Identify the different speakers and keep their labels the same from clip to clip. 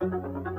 Speaker 1: Thank you.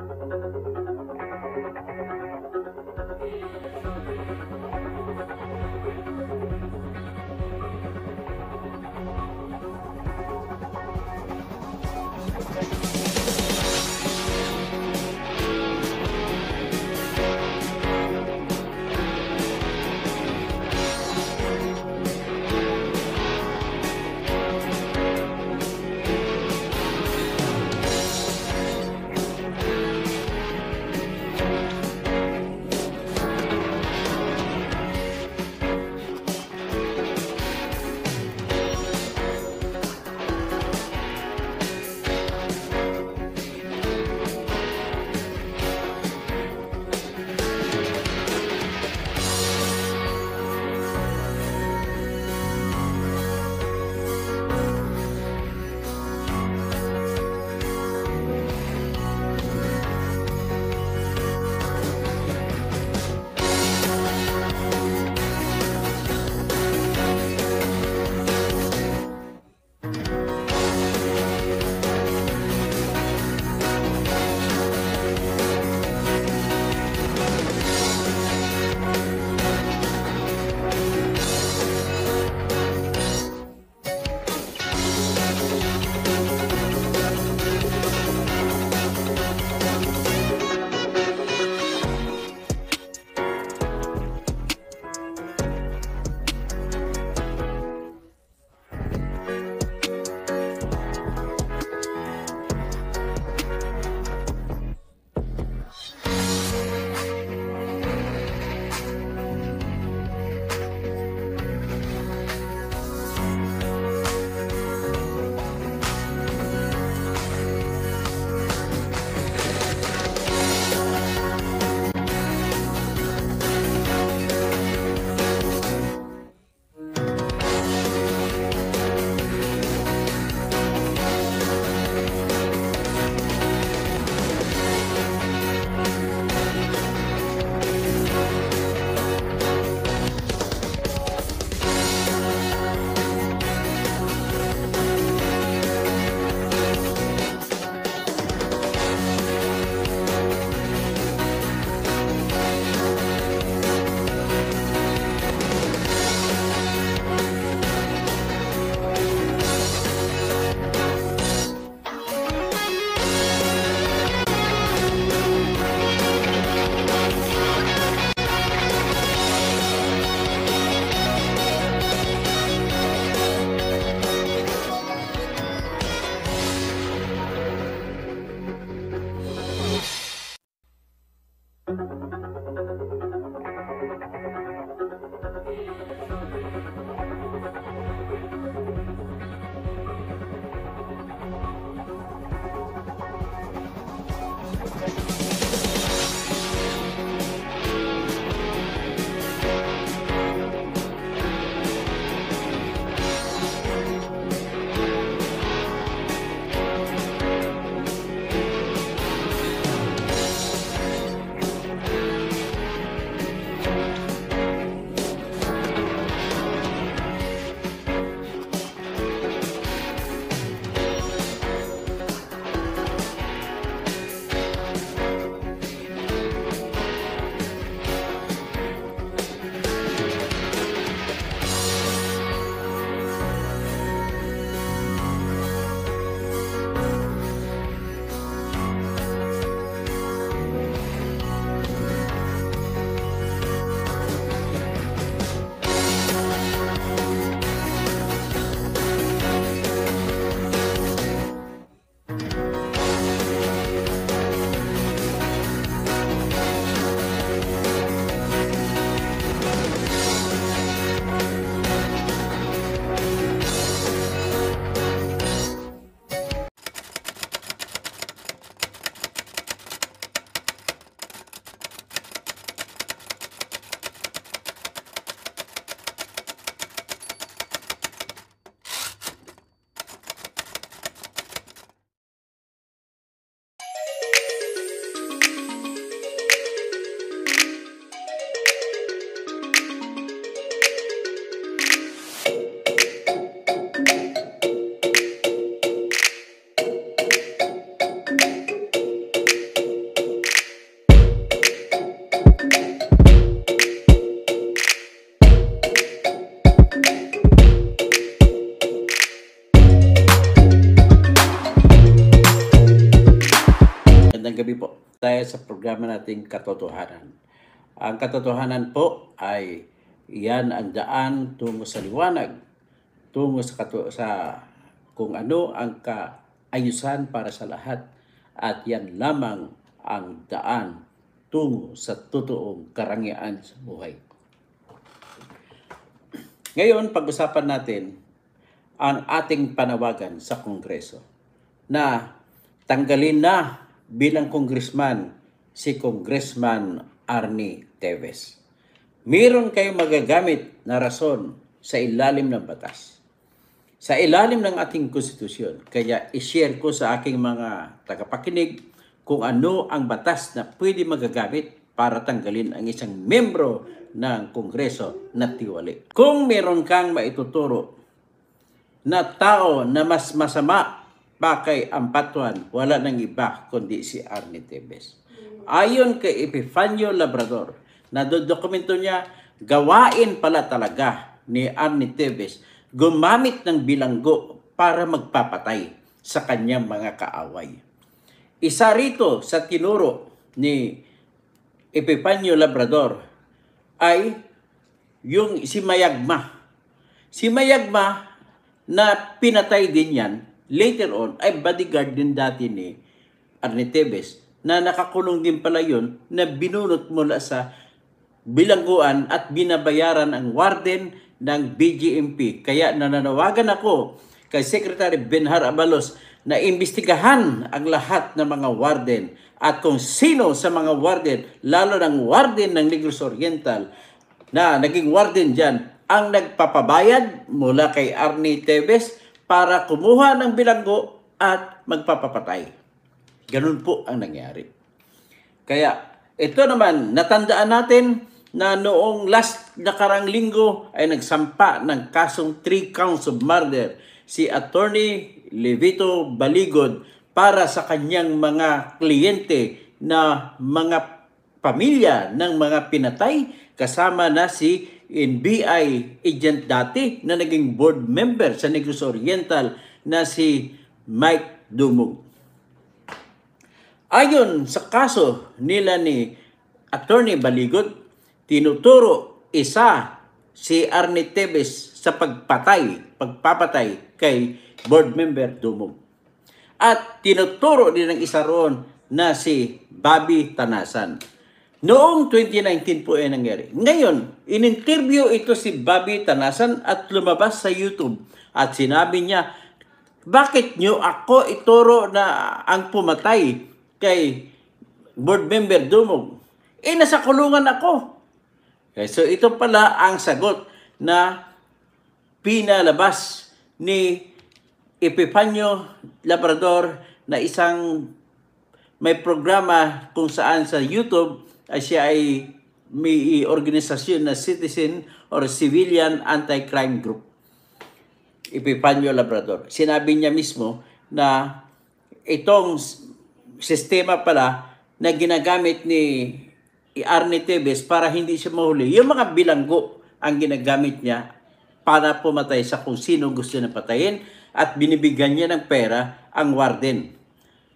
Speaker 1: nalalaman nating katotohanan. Ang katotohanan po ay yan ang daan tungo sa liwanag, tungo sa, kato, sa kung ano ang kaayusan para sa lahat at yan lamang ang daan tungo sa totoong karangian sa buhay. Ngayon, pag-usapan natin ang ating panawagan sa Kongreso na tanggalin na bilang kongresman si Congressman Arnie Teves. Meron kayong magagamit na rason sa ilalim ng batas. Sa ilalim ng ating konstitusyon. Kaya ishare ko sa aking mga tagapakinig kung ano ang batas na pwede magagamit para tanggalin ang isang membro ng Kongreso na tiwali. Kung meron kang maituturo na tao na mas masama pa kay Ampatuan, wala nang iba kundi si Arnie Tebes. Ayon kay Epifanio Labrador, nadodokumento niya gawain pala talaga ni Arnie Teves gumamit ng bilanggo para magpapatay sa kanyang mga kaaway. Isa rito sa tinuro ni Epifanio Labrador ay yung si Mayagma. Si Mayagma na pinatay din yan later on ay bodyguard din dati ni Arne Teves na nakakulong din pala yun na binunot mula sa bilangguan at binabayaran ang warden ng BGMP. Kaya nananawagan ako kay Secretary Benhar Abalos na imbestigahan ang lahat ng mga warden at kung sino sa mga warden, lalo ng warden ng Negros Oriental na naging warden dyan, ang nagpapabayad mula kay Arnie Teves para kumuha ng bilanggo at magpapapatay. Ganun po ang nangyari. Kaya ito naman, natandaan natin na noong last nakarang linggo ay nagsampa ng kasong three counts of murder si Attorney Levito Baligod para sa kanyang mga kliyente na mga pamilya ng mga pinatay kasama na si NBI agent dati na naging board member sa Negros Oriental na si Mike Dumog. Ayon sa kaso nila ni Attorney Baligod, tinuturo isa si Arne Tevez sa pagpatay, pagpapatay kay board member Dumog. At tinuturo din ng isa roon na si Bobby Tanasan. Noong 2019 po ay nangyari. Ngayon, in-interview ito si Bobby Tanasan at lumabas sa YouTube at sinabi niya, bakit nyo ako ituro na ang pumatay kay board member Dumog. Eh, nasa kulungan ako. Okay, so ito pala ang sagot na pinalabas ni Epifanio Labrador na isang may programa kung saan sa YouTube ay siya ay may organisasyon na citizen or civilian anti-crime group. Epifanio Labrador. Sinabi niya mismo na itong sistema pala na ginagamit ni Arne Tevez para hindi siya mahuli. Yung mga bilanggo ang ginagamit niya para pumatay sa kung sino gusto na patayin at binibigyan niya ng pera ang warden.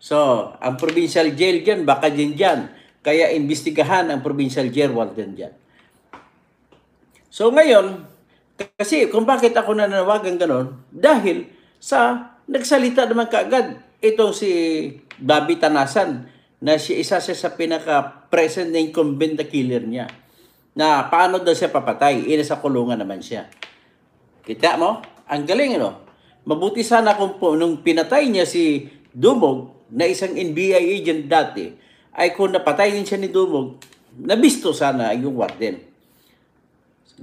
Speaker 1: So, ang provincial jail dyan, baka dyan dyan. Kaya investigahan ang provincial jail warden dyan. So ngayon, kasi kung bakit ako nananawagan ganon, dahil sa nagsalita naman kaagad Itong si Bobby Tanasan na siya isa siya sa pinaka-present na incumbent na killer niya. Na paano daw siya papatay? Ina sa kulungan naman siya. Kita mo? Ang galing, no? Mabuti sana kung po, nung pinatay niya si Dumog na isang NBI agent dati, ay kung napatay din siya ni Dumog, nabisto sana yung warden.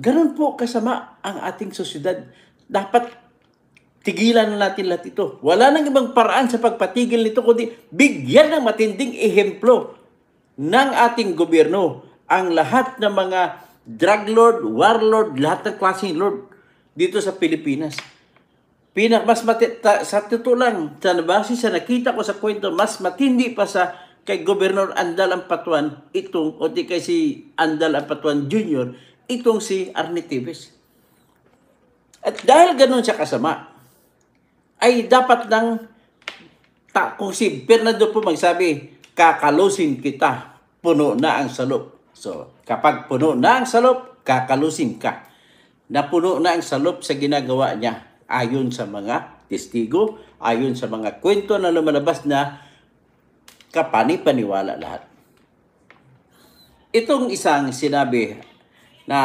Speaker 1: Ganun po kasama ang ating sosyedad. Dapat tigilan na natin lahat ito. Wala nang ibang paraan sa pagpatigil nito kundi bigyan ng matinding ehemplo ng ating gobyerno ang lahat ng mga drug lord, warlord, lahat ng klaseng lord dito sa Pilipinas. Pinak mas mati, ta, sa totoo lang, sa nabasi sa nakita ko sa kwento, mas matindi pa sa kay Gobernador Andal Ampatuan itong o di kay si Andal Ampatuan Jr. itong si Arne Tives. At dahil ganun siya kasama, ay dapat lang ta, kung si Bernardo po magsabi, kakalusin kita, puno na ang salop. So, kapag puno na ang salop, kakalusin ka. Napuno na ang salop sa ginagawa niya ayon sa mga testigo, ayon sa mga kwento na lumalabas na kapani-paniwala lahat. Itong isang sinabi na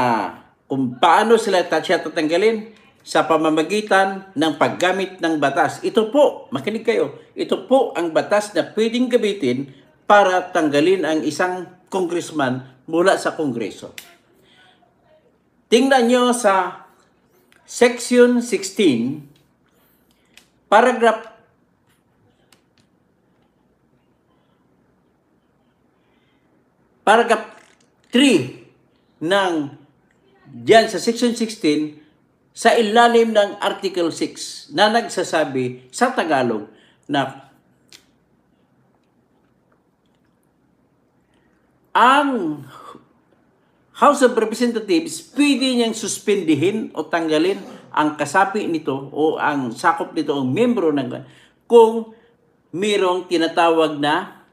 Speaker 1: kung paano sila siya tatanggalin, sa pamamagitan ng paggamit ng batas. Ito po, makinig kayo, ito po ang batas na pwedeng gamitin para tanggalin ang isang congressman mula sa kongreso. Tingnan nyo sa section 16, paragraph paragraph 3 ng dyan sa section 16 sa ilalim ng Article 6 na nagsasabi sa Tagalog na ang House of Representatives pwede niyang suspendihin o tanggalin ang kasapi nito o ang sakop nito o membro ng kung mayroong tinatawag na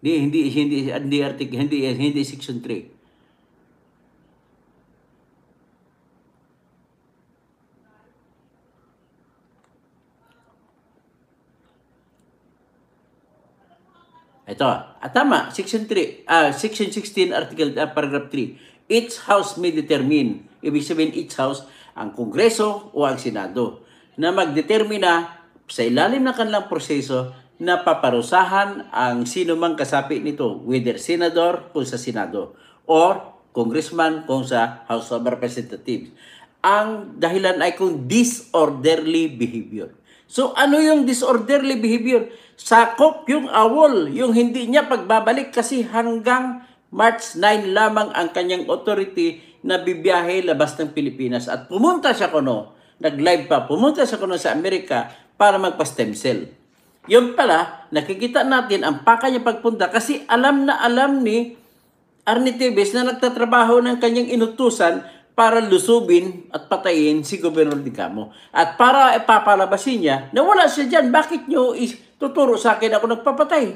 Speaker 1: di, hindi hindi hindi article hindi hindi section 3 Ito. At ah, tama, Section 3, uh, ah, Section 16, Article, uh, Paragraph 3. Each house may determine, ibig sabihin each house, ang Kongreso o ang Senado, na magdetermina sa ilalim ng kanilang proseso na paparusahan ang sino mang kasapi nito, whether senador kung sa Senado or congressman kung sa House of Representatives. Ang dahilan ay kung disorderly behavior. So ano yung disorderly behavior? Sakop yung awol, yung hindi niya pagbabalik kasi hanggang March 9 lamang ang kanyang authority na bibiyahe labas ng Pilipinas. At pumunta siya kuno, nag-live pa, pumunta siya kuno sa Amerika para magpa-stem cell. Yun pala, nakikita natin ang paka niya pagpunta kasi alam na alam ni Arnie Tibes na nagtatrabaho ng kanyang inutusan para lusubin at patayin si Gobernador Digamo. At para ipapalabasin niya na wala siya dyan, bakit niyo ituturo sa akin ako nagpapatay?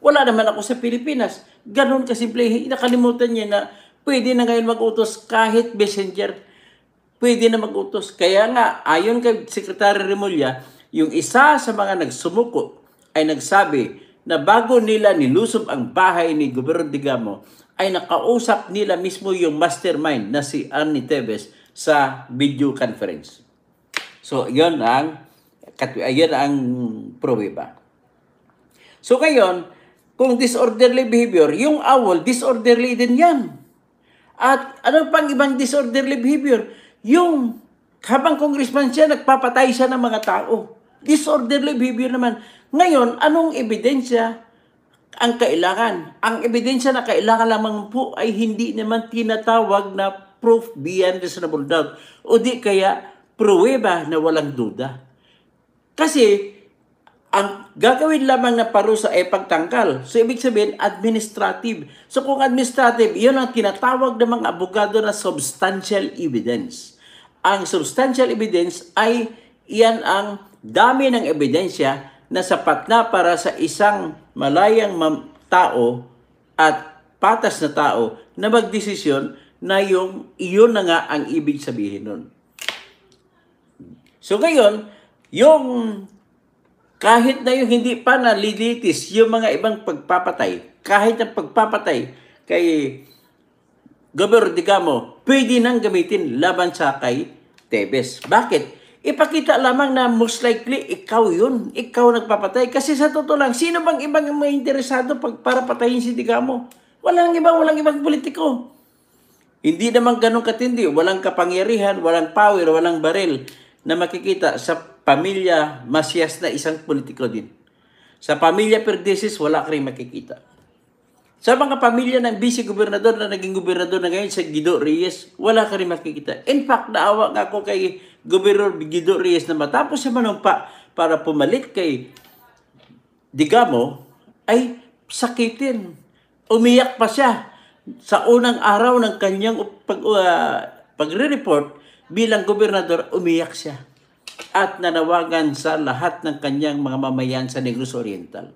Speaker 1: Wala naman ako sa Pilipinas. Ganun kasimple, nakalimutan niya na pwede na ngayon mag-utos kahit messenger. Pwede na mag-utos. Kaya nga, ayon kay Secretary Remulla, yung isa sa mga nagsumuko ay nagsabi na bago nila nilusob ang bahay ni Gobernador Digamo ay nakausap nila mismo yung mastermind na si Arnie Teves sa video conference. So, yon ang ayun ang proba. So, ngayon, kung disorderly behavior, yung owl, disorderly din yan. At ano pang ibang disorderly behavior? Yung habang congressman siya, nagpapatay siya ng mga tao. Disorderly behavior naman. Ngayon, anong ebidensya ang kailangan. Ang ebidensya na kailangan lamang po ay hindi naman tinatawag na proof beyond reasonable doubt o di kaya pruweba na walang duda. Kasi ang gagawin lamang na parusa ay pagtangkal. So, ibig sabihin, administrative. So, kung administrative, yun ang tinatawag ng mga abogado na substantial evidence. Ang substantial evidence ay yan ang dami ng ebidensya na sapat na para sa isang malayang tao at patas na tao na magdesisyon na yung iyon na nga ang ibig sabihin nun. So ngayon, yung kahit na yung hindi pa nalilitis yung mga ibang pagpapatay, kahit ang pagpapatay kay Gobero Digamo, pwede nang gamitin laban sa kay Tebes. Bakit? ipakita lamang na most likely ikaw yun. Ikaw nagpapatay. Kasi sa totoo lang, sino bang ibang may interesado pag, para patayin si Digamo? Walang ibang, walang ibang politiko. Hindi naman ganun katindi. Walang kapangyarihan, walang power, walang baril na makikita sa pamilya Masias na isang politiko din. Sa pamilya Perdesis, wala ka rin makikita. Sa mga pamilya ng vice gobernador na naging gobernador na ngayon sa Guido Reyes, wala ka rin makikita. In fact, naawa nga ako kay Gobernador Guido Reyes na matapos sa manumpa para pumalit kay Digamo ay sakitin. Umiyak pa siya sa unang araw ng kanyang pag, uh, pagre-report bilang gobernador, umiyak siya at nanawagan sa lahat ng kanyang mga mamayan sa Negros Oriental.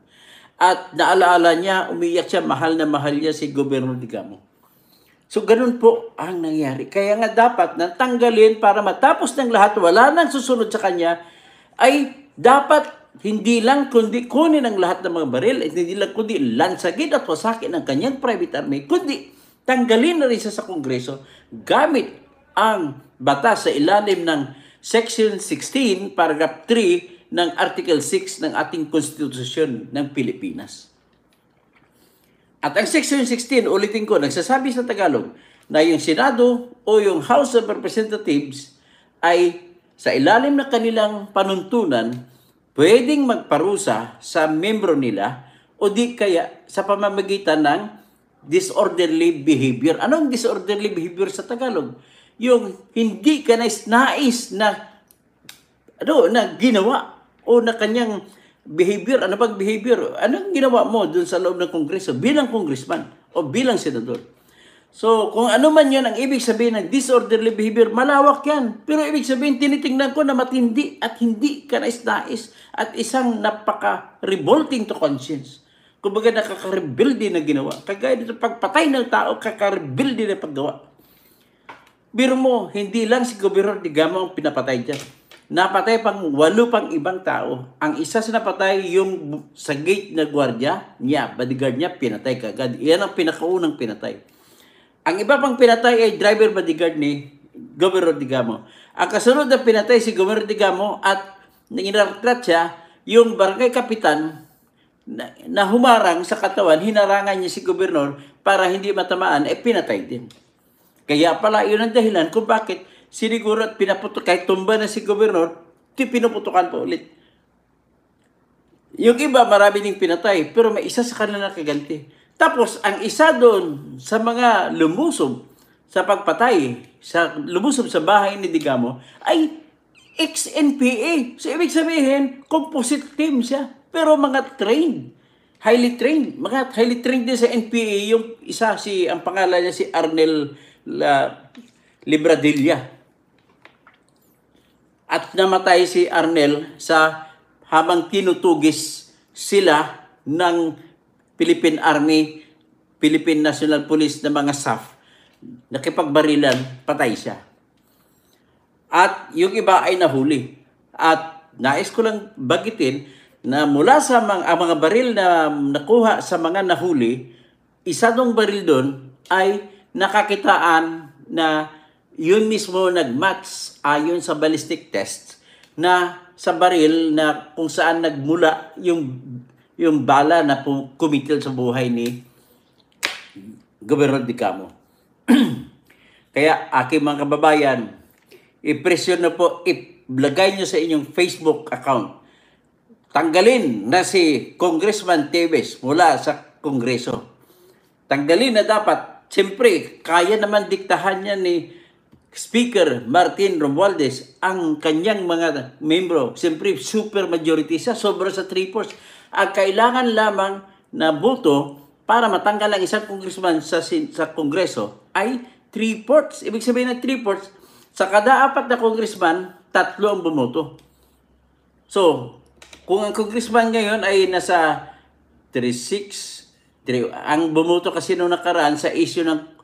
Speaker 1: At naalaala niya, umiyak siya, mahal na mahal niya si Gobernador Digamo. So ganun po ang nangyari. Kaya nga dapat nang tanggalin para matapos ng lahat, wala nang susunod sa kanya, ay dapat hindi lang kundi kunin ang lahat ng mga baril, at hindi lang kundi lansagin at wasakin ang kanyang private army, kundi tanggalin na rin siya sa Kongreso gamit ang batas sa ilalim ng Section 16, Paragraph 3 ng Article 6 ng ating Konstitusyon ng Pilipinas. At ang Section 16, ulitin ko, nagsasabi sa Tagalog na yung Senado o yung House of Representatives ay sa ilalim ng kanilang panuntunan, pwedeng magparusa sa membro nila o di kaya sa pamamagitan ng disorderly behavior. Anong disorderly behavior sa Tagalog? Yung hindi ka nais, nais na ano, na ginawa o na kanyang behavior, ano bang behavior? Anong ginawa mo dun sa loob ng Kongreso bilang congressman o bilang senador? So, kung ano man yun ang ibig sabihin ng disorderly behavior, malawak yan. Pero ibig sabihin, tinitingnan ko na matindi at hindi kanais-nais at isang napaka-revolting to conscience. Kumbaga nakaka-rebuild din na ginawa. Kagaya dito, pagpatay ng tao, kaka-rebuild din na paggawa. Biro mo, hindi lang si Gobernador Digamo ang pinapatay dyan napatay pang walo pang ibang tao. Ang isa sa napatay, yung sa gate na gwardiya niya, bodyguard niya, pinatay kagad. Iyan ang pinakaunang pinatay. Ang iba pang pinatay ay driver bodyguard ni Governor Digamo. Ang kasunod na pinatay si Governor Digamo at nanginarkrat siya, yung barangay kapitan na, na humarang sa katawan, hinarangan niya si Governor para hindi matamaan, eh pinatay din. Kaya pala yun ang dahilan kung bakit siniguro at pinaputok, kahit tumba na si gobernador, pinuputukan pa ulit. Yung iba, marami ding pinatay, pero may isa sa kanila na nakaganti. Tapos, ang isa doon sa mga lumusob sa pagpatay, sa lumusob sa bahay ni Digamo, ay ex-NPA. So, ibig sabihin, composite team siya. Pero mga trained, highly trained. Mga highly trained din sa NPA yung isa, si, ang pangalan niya si Arnel La, Libradilla at namatay si Arnel sa habang tinutugis sila ng Philippine Army, Philippine National Police ng mga SAF. Nakipagbarilan, patay siya. At yung iba ay nahuli. At nais ko lang bagitin na mula sa mga, mga baril na nakuha sa mga nahuli, isa dong baril doon ay nakakitaan na yun mismo nagmatch ayon sa ballistic test na sa baril na kung saan nagmula yung yung bala na kumitil sa buhay ni Gobernador Dicamo. Kaya aking mga kababayan, i-presyon na po, i-lagay nyo sa inyong Facebook account. Tanggalin na si Congressman Tevez mula sa Kongreso. Tanggalin na dapat. Siyempre, kaya naman diktahan niya ni Speaker Martin Romualdez, ang kanyang mga membro, siyempre super majority sa sobra sa 3 fourths, ang kailangan lamang na boto para matanggal ang isang congressman sa, sa kongreso ay 3 fourths. Ibig sabihin na 3 fourths, sa kada apat na congressman, tatlo ang bumoto. So, kung ang congressman ngayon ay nasa 3 ang bumoto kasi nung nakaraan sa issue ng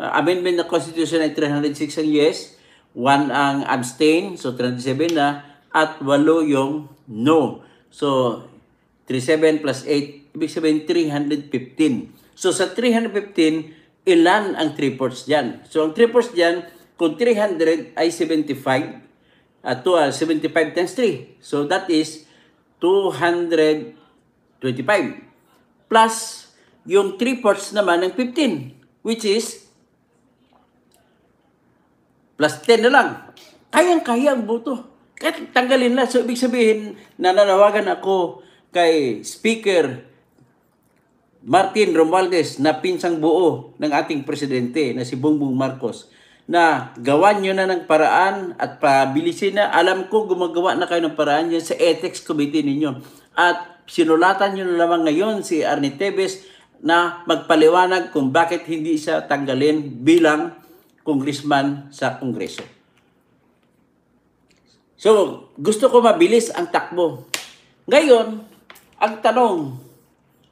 Speaker 1: uh, amendment na Constitution ay 306 ang yes, 1 ang abstain, so 37 na, at 8 yung no. So, 37 plus 8, ibig sabihin 315. So, sa 315, ilan ang 3 fourths dyan? So, ang 3 fourths dyan, kung 300 ay 75, uh, to, 75 times 3. So, that is 225. Plus, yung 3 fourths naman ng 15, which is Plus 10 na lang. Kayang-kaya ang boto. Kahit tanggalin na. So, ibig sabihin, nananawagan ako kay Speaker Martin Romualdez na pinsang buo ng ating presidente na si Bongbong Marcos na gawan nyo na ng paraan at pabilisin na. Alam ko gumagawa na kayo ng paraan yan sa ethics committee ninyo. At sinulatan nyo na lamang ngayon si Arne Tebes na magpaliwanag kung bakit hindi siya tanggalin bilang congressman sa kongreso. So, gusto ko mabilis ang takbo. Ngayon, ang tanong,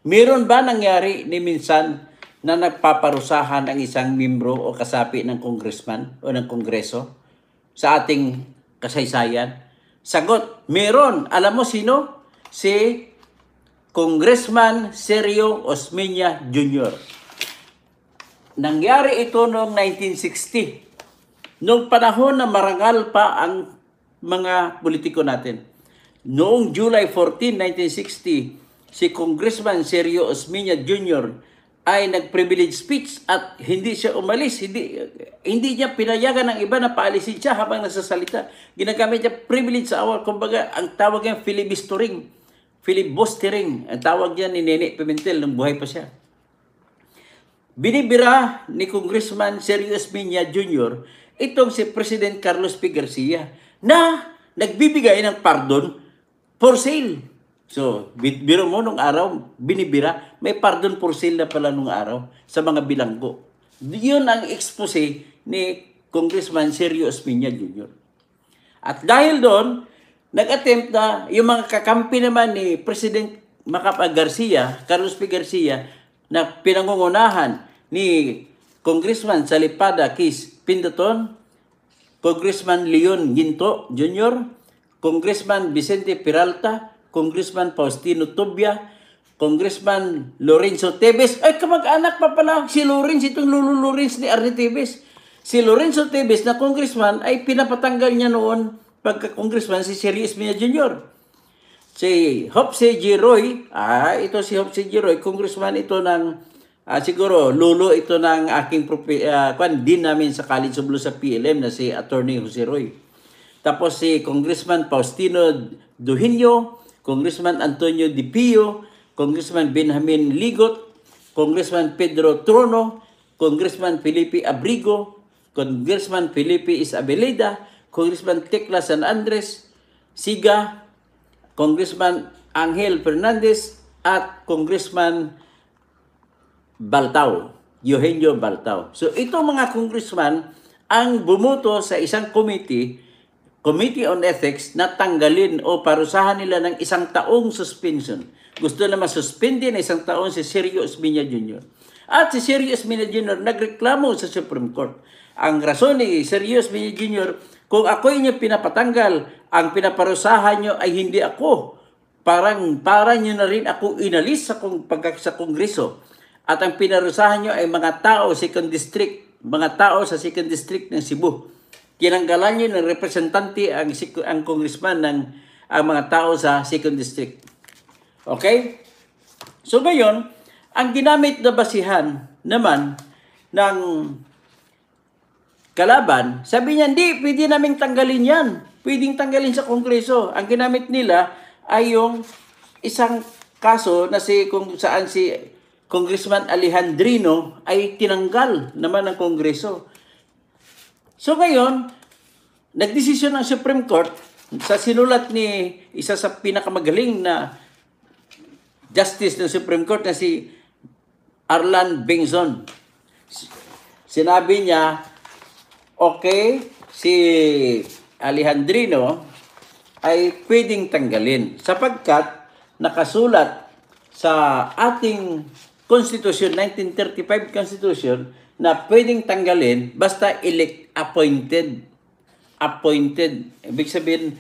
Speaker 1: meron ba nangyari ni minsan na nagpaparusahan ang isang membro o kasapi ng congressman o ng kongreso sa ating kasaysayan? Sagot, meron. Alam mo sino? Si Congressman Sergio Osmeña Jr. Nangyari ito noong 1960. Noong panahon na marangal pa ang mga politiko natin. Noong July 14, 1960, si Congressman Sergio Osmeña Jr. ay nag-privilege speech at hindi siya umalis. Hindi, hindi niya pinayagan ng iba na paalisin siya habang nagsasalita. Ginagamit niya privilege sa awal. Kumbaga, ang tawag niya filibustering. Filibustering. Ang tawag niya ni Nene Pimentel nung buhay pa siya. Binibira ni Congressman Sergio Esminia Jr. itong si President Carlos P. Garcia na nagbibigay ng pardon for sale. So, biro mo nung araw, binibira, may pardon for sale na pala nung araw sa mga bilanggo. Yun ang expose ni Congressman Sergio Esminia Jr. At dahil doon, nag-attempt na yung mga kakampi naman ni President Macapag Garcia, Carlos P. Garcia, na pinangungunahan ni Congressman Salipada Kis Pindoton, Congressman Leon Ginto Jr., Congressman Vicente Peralta, Congressman Faustino Tobia, Congressman Lorenzo Tevez. Ay, kamag-anak pa pala si Lorenzo, itong lulu Lorenzo ni Arne Tevez. Si Lorenzo Tevez na congressman ay pinapatanggal niya noon pagka-congressman si Sirius Mia Jr. Si Hopse G. Roy, ah, ito si Hopse G. Roy, congressman ito ng Uh, siguro, lulo ito ng aking uh, kwan, din namin sa College of Blue sa PLM na si Attorney Jose Roy. Tapos si Congressman Faustino Duhinyo, Congressman Antonio Di Pio, Congressman Benjamin Ligot, Congressman Pedro Trono, Congressman Felipe Abrigo, Congressman Felipe Isabeleda, Congressman Tecla San Andres, Siga, Congressman Angel Fernandez, at Congressman Baltao, Eugenio Baltao. So itong mga congressman ang bumoto sa isang committee, Committee on Ethics, na tanggalin o parusahan nila ng isang taong suspension. Gusto na masuspindi ng isang taon si Sergio Osmeña Jr. At si Sergio Osmeña Jr. nagreklamo sa Supreme Court. Ang rason ni Sergio Osmeña Jr., kung ako inyo pinapatanggal, ang pinaparusahan nyo ay hindi ako. Parang para nyo na rin ako inalis sa, kong, pag, sa kongreso. At ang pinarusahan nyo ay mga tao sa second district, mga tao sa second district ng Cebu. Tinanggalan nyo ng representante ang, ang congressman ng ang mga tao sa second district. Okay? So ngayon, ang ginamit na basihan naman ng kalaban, sabi niya, hindi, pwede namin tanggalin yan. Pwedeng tanggalin sa Kongreso. Ang ginamit nila ay yung isang kaso na si, kung saan si Congressman Alejandrino ay tinanggal naman ng Kongreso. So ngayon, nagdesisyon ng Supreme Court sa sinulat ni isa sa pinakamagaling na justice ng Supreme Court na si Arlan Bingson. Sinabi niya, okay, si Alejandrino ay pwedeng tanggalin sapagkat nakasulat sa ating Constitution, 1935 Constitution, na pwedeng tanggalin basta elect appointed. Appointed. Ibig sabihin,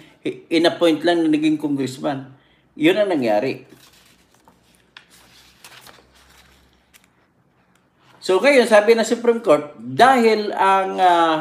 Speaker 1: inappoint lang na naging congressman. Yun ang nangyari. So ngayon, sabi ng Supreme Court, dahil ang uh,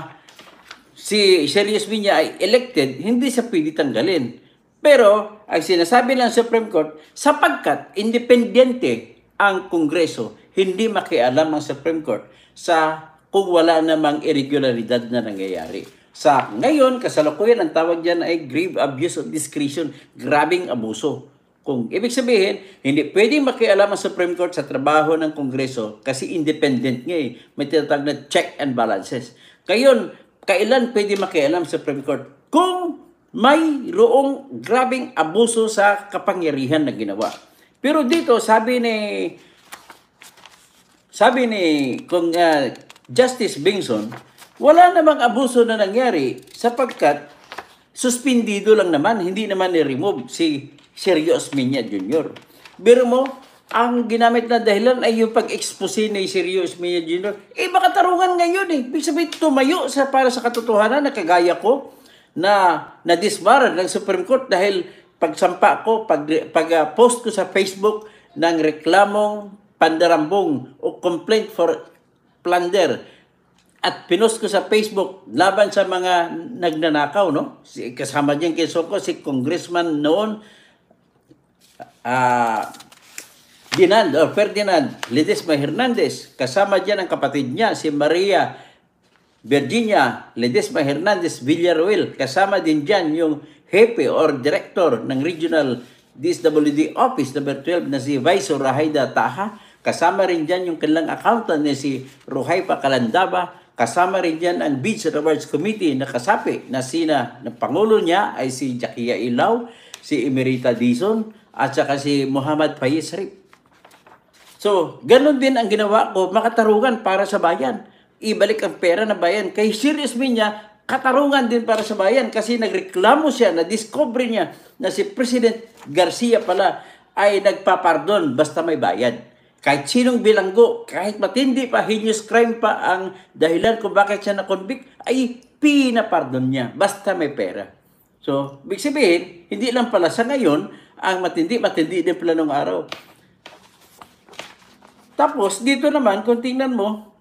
Speaker 1: si Serious Minya ay elected, hindi siya pwede tanggalin. Pero, ang sinasabi ng Supreme Court, sapagkat independente ang Kongreso, hindi makialam ang Supreme Court sa kung wala namang irregularidad na nangyayari. Sa ngayon, kasalukuyan ang tawag dyan ay grave abuse of discretion, grabing abuso. Kung ibig sabihin, hindi pwedeng makialam ang Supreme Court sa trabaho ng Kongreso kasi independent nga eh. May tinatag na check and balances. Ngayon, kailan pwede makialam sa Supreme Court? Kung may roong grabing abuso sa kapangyarihan na ginawa. Pero dito, sabi ni sabi ni kung uh, Justice Bingson, wala namang abuso na nangyari sapagkat suspindido lang naman, hindi naman ni-remove si Sergio Osmeña Jr. Pero mo, ang ginamit na dahilan ay yung pag-expose ni Sergio Osmeña Jr. Eh, baka tarungan ngayon eh. Ibig sabihin, tumayo sa, para sa katotohanan na kagaya ko na na-disbarred ng Supreme Court dahil pagsampa ko, pag, pag uh, post ko sa Facebook ng reklamong pandarambong o complaint for plunder at pinost ko sa Facebook laban sa mga nagnanakaw no si kasama diyan kay Soko si congressman noon uh, ah, Dinan or Ferdinand Ledesma Hernandez kasama diyan ang kapatid niya si Maria Virginia Ledesma Hernandez Villaruel. Kasama din dyan yung hepe or director ng Regional DSWD Office number 12 na si Vice Rahayda Taha. Kasama rin dyan yung kanilang accountant na si Ruhay Pakalandaba. Kasama rin dyan ang Beach Rewards Committee na kasapi na sina ng Pangulo niya ay si Jackie Ilaw, si Emerita Dizon, at saka si Muhammad Fayez Rip. So, ganun din ang ginawa ko, makatarungan para sa bayan ibalik ang pera na bayan. Kay Sirius niya, katarungan din para sa bayan kasi nagreklamo siya, na-discover niya na si President Garcia pala ay nagpapardon basta may bayad. Kahit sinong bilanggo, kahit matindi pa, heinous crime pa ang dahilan kung bakit siya na-convict, ay pinapardon niya basta may pera. So, big sabihin, hindi lang pala sa ngayon ang matindi, matindi din pala nung araw. Tapos, dito naman, kung tingnan mo,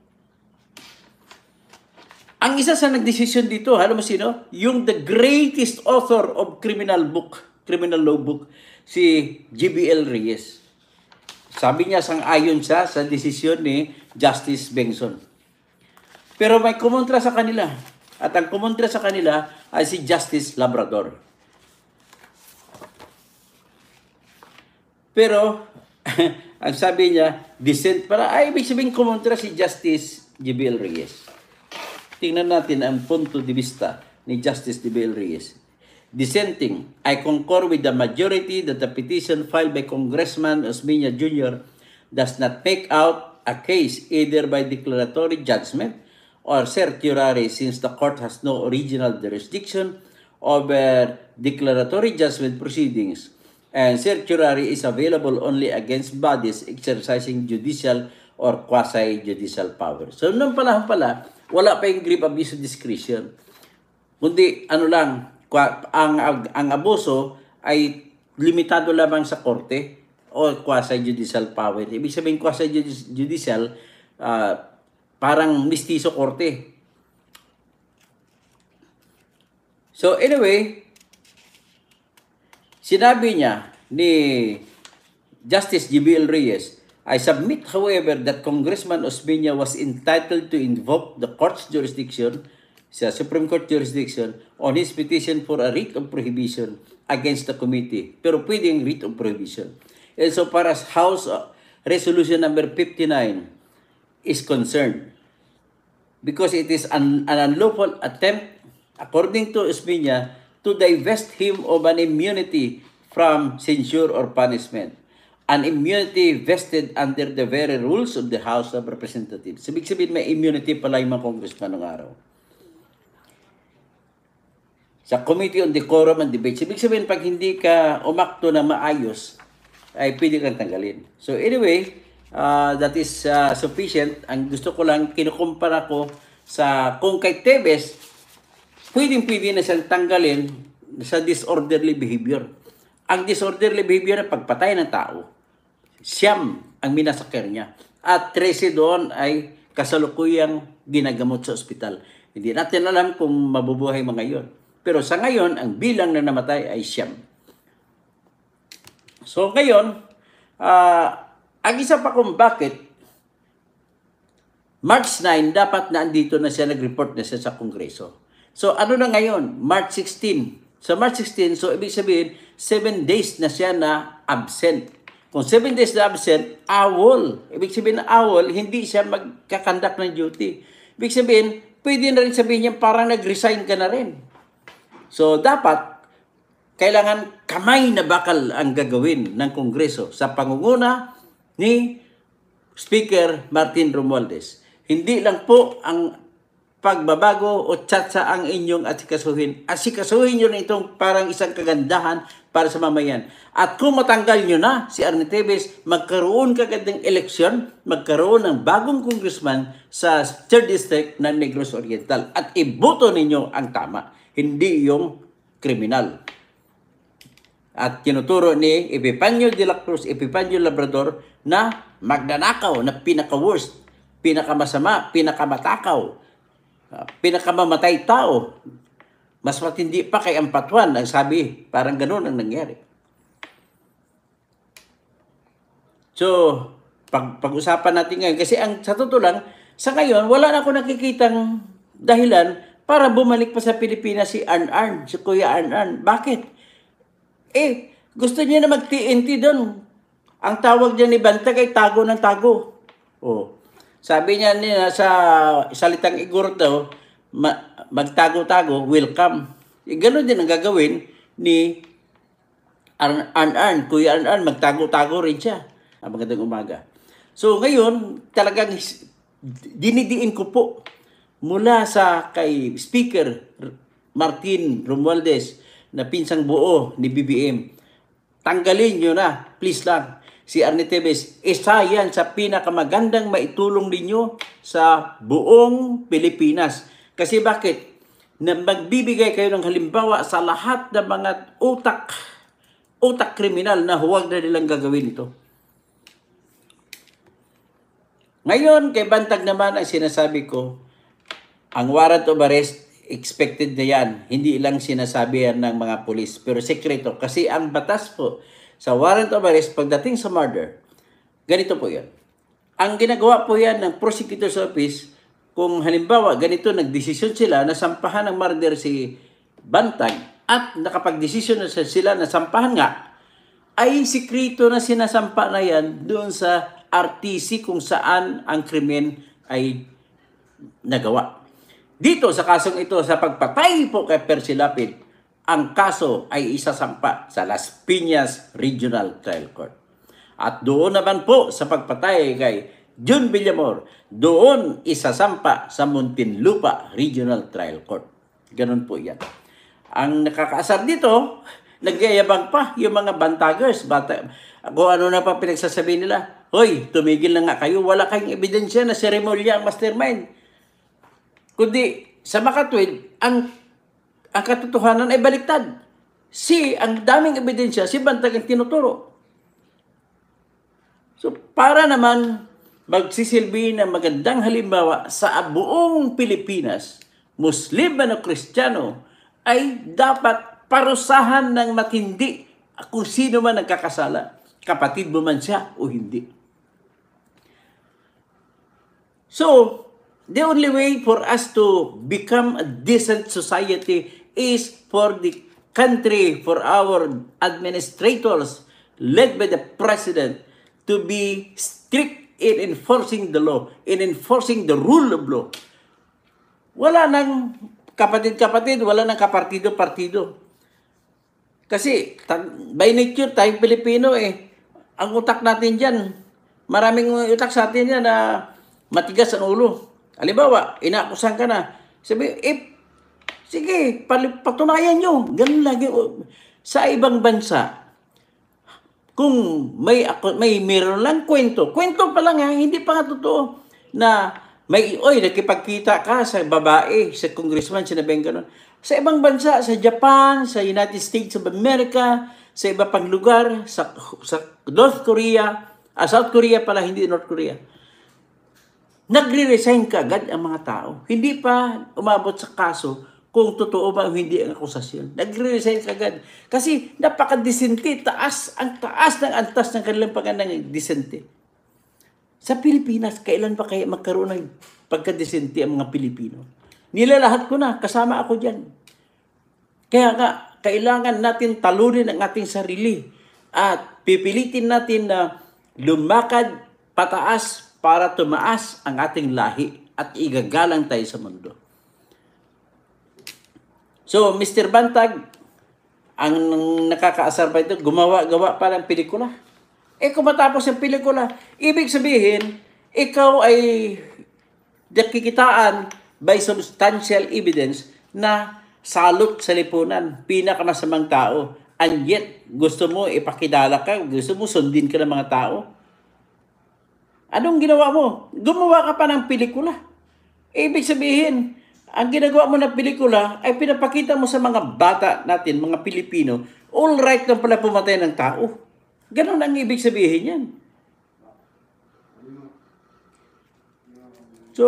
Speaker 1: ang isa sa nagdesisyon dito, halo mo sino? Yung the greatest author of criminal book, criminal law book, si GBL Reyes. Sabi niya sang ayon siya sa desisyon ni Justice Bengson. Pero may kumontra sa kanila. At ang kumontra sa kanila ay si Justice Labrador. Pero, ang sabi niya, dissent para, ay, ah, ibig sabihin kumontra si Justice Jibil Reyes. Tingnan natin ang punto de vista ni Justice de Bell Reyes. Dissenting, I concur with the majority that the petition filed by Congressman Osmeña Jr. does not take out a case either by declaratory judgment or certiorari since the court has no original jurisdiction over declaratory judgment proceedings and certiorari is available only against bodies exercising judicial or quasi-judicial power. So, noong panahon pala, wala pa yung grave abuse of discretion. Kundi, ano lang, ang, ang, ang abuso ay limitado lamang sa korte o quasi-judicial power. Ibig sabihin, quasi-judicial, uh, ah, parang mistiso korte. So, anyway, sinabi niya ni Justice J.B.L. Reyes, I submit, however, that Congressman Osmeña was entitled to invoke the court's jurisdiction, sa Supreme Court jurisdiction, on his petition for a writ of prohibition against the committee. Pero pwede yung writ of prohibition. And so far as House uh, Resolution number 59 is concerned, because it is an, an unlawful attempt, according to Osmeña, to divest him of an immunity from censure or punishment an immunity vested under the very rules of the House of Representatives. Ibig sabihin may immunity pala yung mga congressman noong araw. Sa Committee on Decorum and Debate. Ibig sabihin pag hindi ka umakto na maayos, ay pwede kang tanggalin. So anyway, uh, that is uh, sufficient. Ang gusto ko lang, kinukumpara ko sa kung kay Tebes, pwedeng-pwede na siyang tanggalin sa disorderly behavior. Ang disorderly behavior ay pagpatay ng tao siyam ang minasaker niya. At 13 doon ay kasalukuyang ginagamot sa ospital. Hindi natin alam kung mabubuhay mga ngayon. Pero sa ngayon, ang bilang na namatay ay siyam. So ngayon, uh, ang isa pa kung bakit March 9, dapat na andito na siya, nag-report na siya sa Kongreso. So ano na ngayon? March 16. Sa so, March 16, so ibig sabihin, 7 days na siya na absent kung seven days na absent, awol. Ibig sabihin na awol, hindi siya magkakandak ng duty. Ibig sabihin, pwede na rin sabihin niya parang nag-resign ka na rin. So dapat, kailangan kamay na bakal ang gagawin ng Kongreso sa pangunguna ni Speaker Martin Romualdez. Hindi lang po ang pagbabago o tsatsa ang inyong asikasuhin. Asikasuhin nyo na itong parang isang kagandahan para sa mamayan. At kung matanggal nyo na si Arne Teves, magkaroon kagad ng eleksyon, magkaroon ng bagong congressman sa 3rd District ng Negros Oriental. At iboto ninyo ang tama, hindi yung kriminal. At tinuturo ni Epifanio de la Cruz, Epifanio Labrador na magnanakaw na pinaka-worst, pinakamasama, pinakamatakaw pinakamamatay tao. Mas matindi pa kay ang ang sabi, parang ganun ang nangyari. So, pag, pag-usapan natin ngayon, kasi ang sa totoo lang, sa ngayon, wala na ako nakikitang dahilan para bumalik pa sa Pilipinas si Arn Arn, si Kuya Arn Arn. Bakit? Eh, gusto niya na mag-TNT doon. Ang tawag niya ni Bantag ay tago ng tago. Oh. Sabi niya nila sa salitang igor daw, magtago-tago, welcome. E, ganun din ang gagawin ni An-An. Kuya An-An, magtago-tago rin siya. Ah, magandang umaga. So ngayon, talagang dinidiin ko po mula sa kay Speaker Martin Romualdez na pinsang buo ni BBM. Tanggalin nyo na, please lang si Arne Tevez, isa yan sa pinakamagandang maitulong ninyo sa buong Pilipinas. Kasi bakit? Na magbibigay kayo ng halimbawa sa lahat ng mga utak, utak kriminal na huwag na nilang gagawin ito. Ngayon, kay Bantag naman ang sinasabi ko, ang warrant of arrest, expected na yan. Hindi lang sinasabi yan ng mga polis. Pero sekreto, kasi ang batas po, sa warrant of arrest pagdating sa murder, ganito po yan. Ang ginagawa po yan ng prosecutor's office, kung halimbawa ganito nagdesisyon sila na sampahan ng murder si Bantay at nakapagdesisyon na sila na sampahan nga, ay sikrito na sinasampa na yan doon sa RTC kung saan ang krimen ay nagawa. Dito sa kasong ito, sa pagpatay po kay Percy Lapid, ang kaso ay isasampa sa Las Piñas Regional Trial Court. At doon naman po sa pagpatay kay John Villamor, doon isasampa sa Muntinlupa Regional Trial Court. Ganun po yan. Ang nakakaasar dito, Nagyayabang pa yung mga bantagers. Bata, kung ano na pa pinagsasabi nila. Hoy, tumigil na nga kayo. Wala kayong ebidensya na si Remolya ang mastermind. Kundi, sa makatwid, ang ang katotohanan ay baliktad. Si, ang daming ebidensya, si Bantag ang tinuturo. So, para naman magsisilbi ng magandang halimbawa sa buong Pilipinas, Muslim man o Kristiyano, ay dapat parusahan ng matindi kung sino man nagkakasala, kapatid mo man siya o hindi. So, the only way for us to become a decent society is for the country, for our administrators, led by the president, to be strict in enforcing the law, in enforcing the rule of law. Wala nang kapatid-kapatid, wala nang kapartido-partido. Kasi by nature, tayong Pilipino eh, ang utak natin dyan, maraming utak sa atin yan na matigas ang ulo. Halimbawa, inaakusan ka na. Sabi, if Sige, patunayan nyo. Ganun lagi. Sa ibang bansa, kung may, may meron lang kwento, kwento pa lang ha, hindi pa nga totoo na may, oy, nakipagkita ka sa babae, sa congressman, sinabing ganun. Sa ibang bansa, sa Japan, sa United States of America, sa iba pang lugar, sa, sa North Korea, ah, South Korea pala, hindi North Korea. Nagre-resign ka agad ang mga tao. Hindi pa umabot sa kaso kung totoo ba o hindi ang akusasyon. Nagre-resign kagad. Kasi napaka napakadisente, taas, ang taas ng antas ng kanilang pagandang disente. Sa Pilipinas, kailan pa kaya magkaroon ng pagka pagkadisente ang mga Pilipino? Nilalahat ko na, kasama ako dyan. Kaya nga, kailangan natin talunin ang ating sarili at pipilitin natin na lumakad pataas para tumaas ang ating lahi at igagalang tayo sa mundo. So, Mr. Bantag, ang nakakaasar pa ito, gumawa-gawa pa ng pelikula. Eh, kung matapos yung pelikula, ibig sabihin, ikaw ay nakikitaan by substantial evidence na salot sa lipunan, pinakamasamang tao. And yet, gusto mo ipakilala ka, gusto mo sundin ka ng mga tao. Anong ginawa mo? Gumawa ka pa ng pelikula. Ibig sabihin, ang ginagawa mo na pelikula ay pinapakita mo sa mga bata natin, mga Pilipino, all right lang pala pumatay ng tao. Ganun ang ibig sabihin yan. So,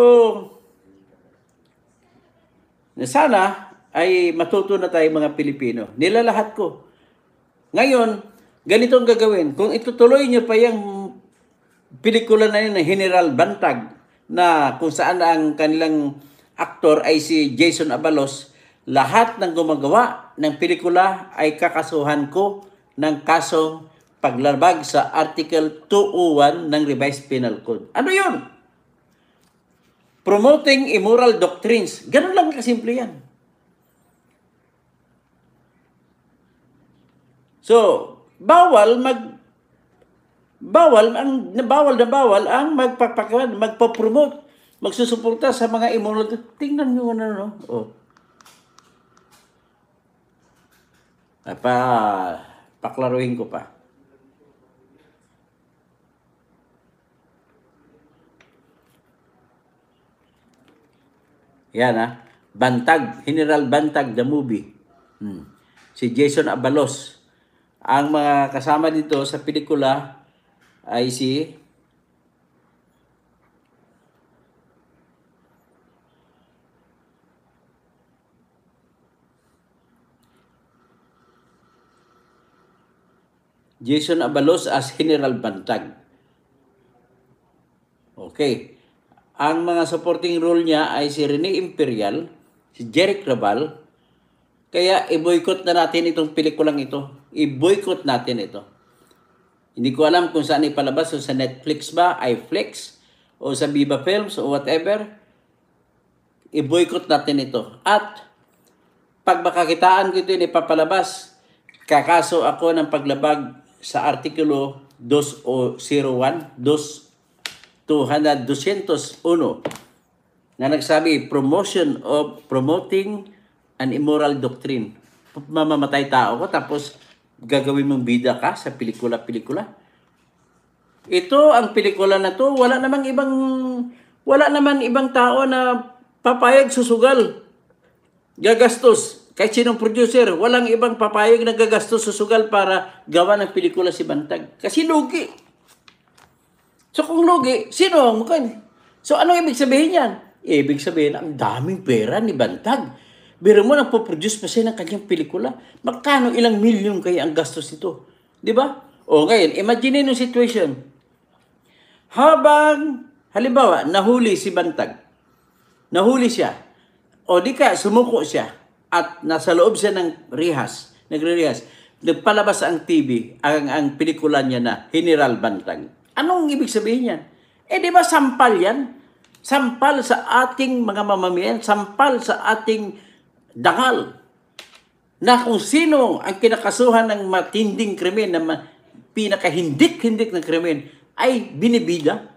Speaker 1: sana ay matuto na tayo mga Pilipino. Nilalahat ko. Ngayon, ganito ang gagawin. Kung itutuloy nyo pa yung pelikula na yun ng General Bantag na kung saan ang kanilang aktor ay si Jason Abalos, lahat ng gumagawa ng pelikula ay kakasuhan ko ng kasong paglabag sa Article 201 ng Revised Penal Code. Ano yun? Promoting immoral doctrines. Ganun lang kasimple yan. So, bawal mag bawal ang bawal na bawal ang magpapakawan, magpo-promote magsusuporta sa mga immunod. Tingnan nyo na, ano, no? Oh. Ah, pa, paklaruhin ko pa. Yan ha. Ah. Bantag, General Bantag, the movie. Hmm. Si Jason Abalos. Ang mga kasama dito sa pelikula ay si Jason Abalos as General Bantag. Okay. Ang mga supporting role niya ay si Rene Imperial, si Jeric Rabal, kaya i-boycott na natin itong pelikulang ito. I-boycott natin ito. Hindi ko alam kung saan ipalabas, so sa Netflix ba, iFlix, o sa Viva Films, o whatever. I-boycott natin ito. At pag makakitaan ko ito, ipapalabas, kakaso ako ng paglabag sa Artikulo 201, 2, 200, na nagsabi, promotion of promoting an immoral doctrine. Mamamatay tao ko tapos gagawin mong bida ka sa pelikula-pelikula. Ito ang pelikula na to, wala namang ibang wala naman ibang tao na papayag susugal. Gagastos. Kahit sinong producer, walang ibang papayag na gagastos sa sugal para gawa ng pelikula si Bantag. Kasi lugi. So kung lugi, sino ang mukha So ano ibig sabihin yan? Ibig sabihin, ang daming pera ni Bantag. Biro mo nang po-produce pa siya ng kanyang pelikula. Magkano ilang milyon kaya ang gastos nito? Di ba? O ngayon, imagine yung situation. Habang, halimbawa, nahuli si Bantag. Nahuli siya. O di ka, sumuko siya at nasa loob siya ng rehas, nagre rehas Nagpalabas ang TV, ang, ang pelikula niya na General Bantang. Anong ibig sabihin yan? Eh di ba sampal yan? Sampal sa ating mga mamamayan, sampal sa ating dangal. Na kung sino ang kinakasuhan ng matinding krimen, na pinakahindik-hindik ng krimen, ay binibida.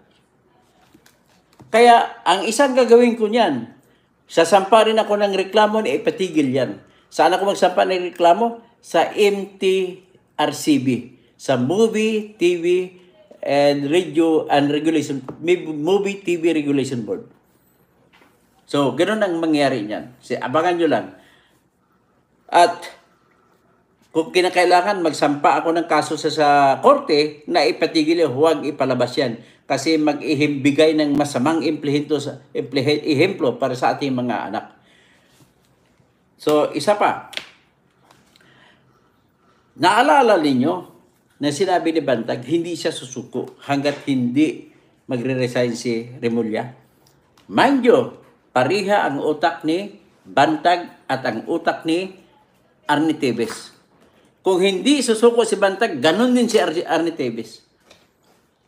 Speaker 1: Kaya ang isang gagawin ko niyan, Sasampa rin ako ng reklamo, eh patigil yan. Saan ako magsampa ng reklamo? Sa MTRCB. Sa Movie, TV, and Radio and Regulation, Movie, TV Regulation Board. So, ganun ang mangyari niyan. So, abangan nyo lang. At kung kinakailangan magsampa ako ng kaso sa, sa korte na ipatigil, huwag ipalabas yan kasi mag-ihimbigay ng masamang implemento sa ehemplo para sa ating mga anak. So, isa pa. Naalala ninyo na sinabi ni Bantag, hindi siya susuko hanggat hindi magre-resign si Remulla. Mind you, pariha ang utak ni Bantag at ang utak ni Arnie Teves. Kung hindi susuko si Bantag, ganun din si Arnie Teves.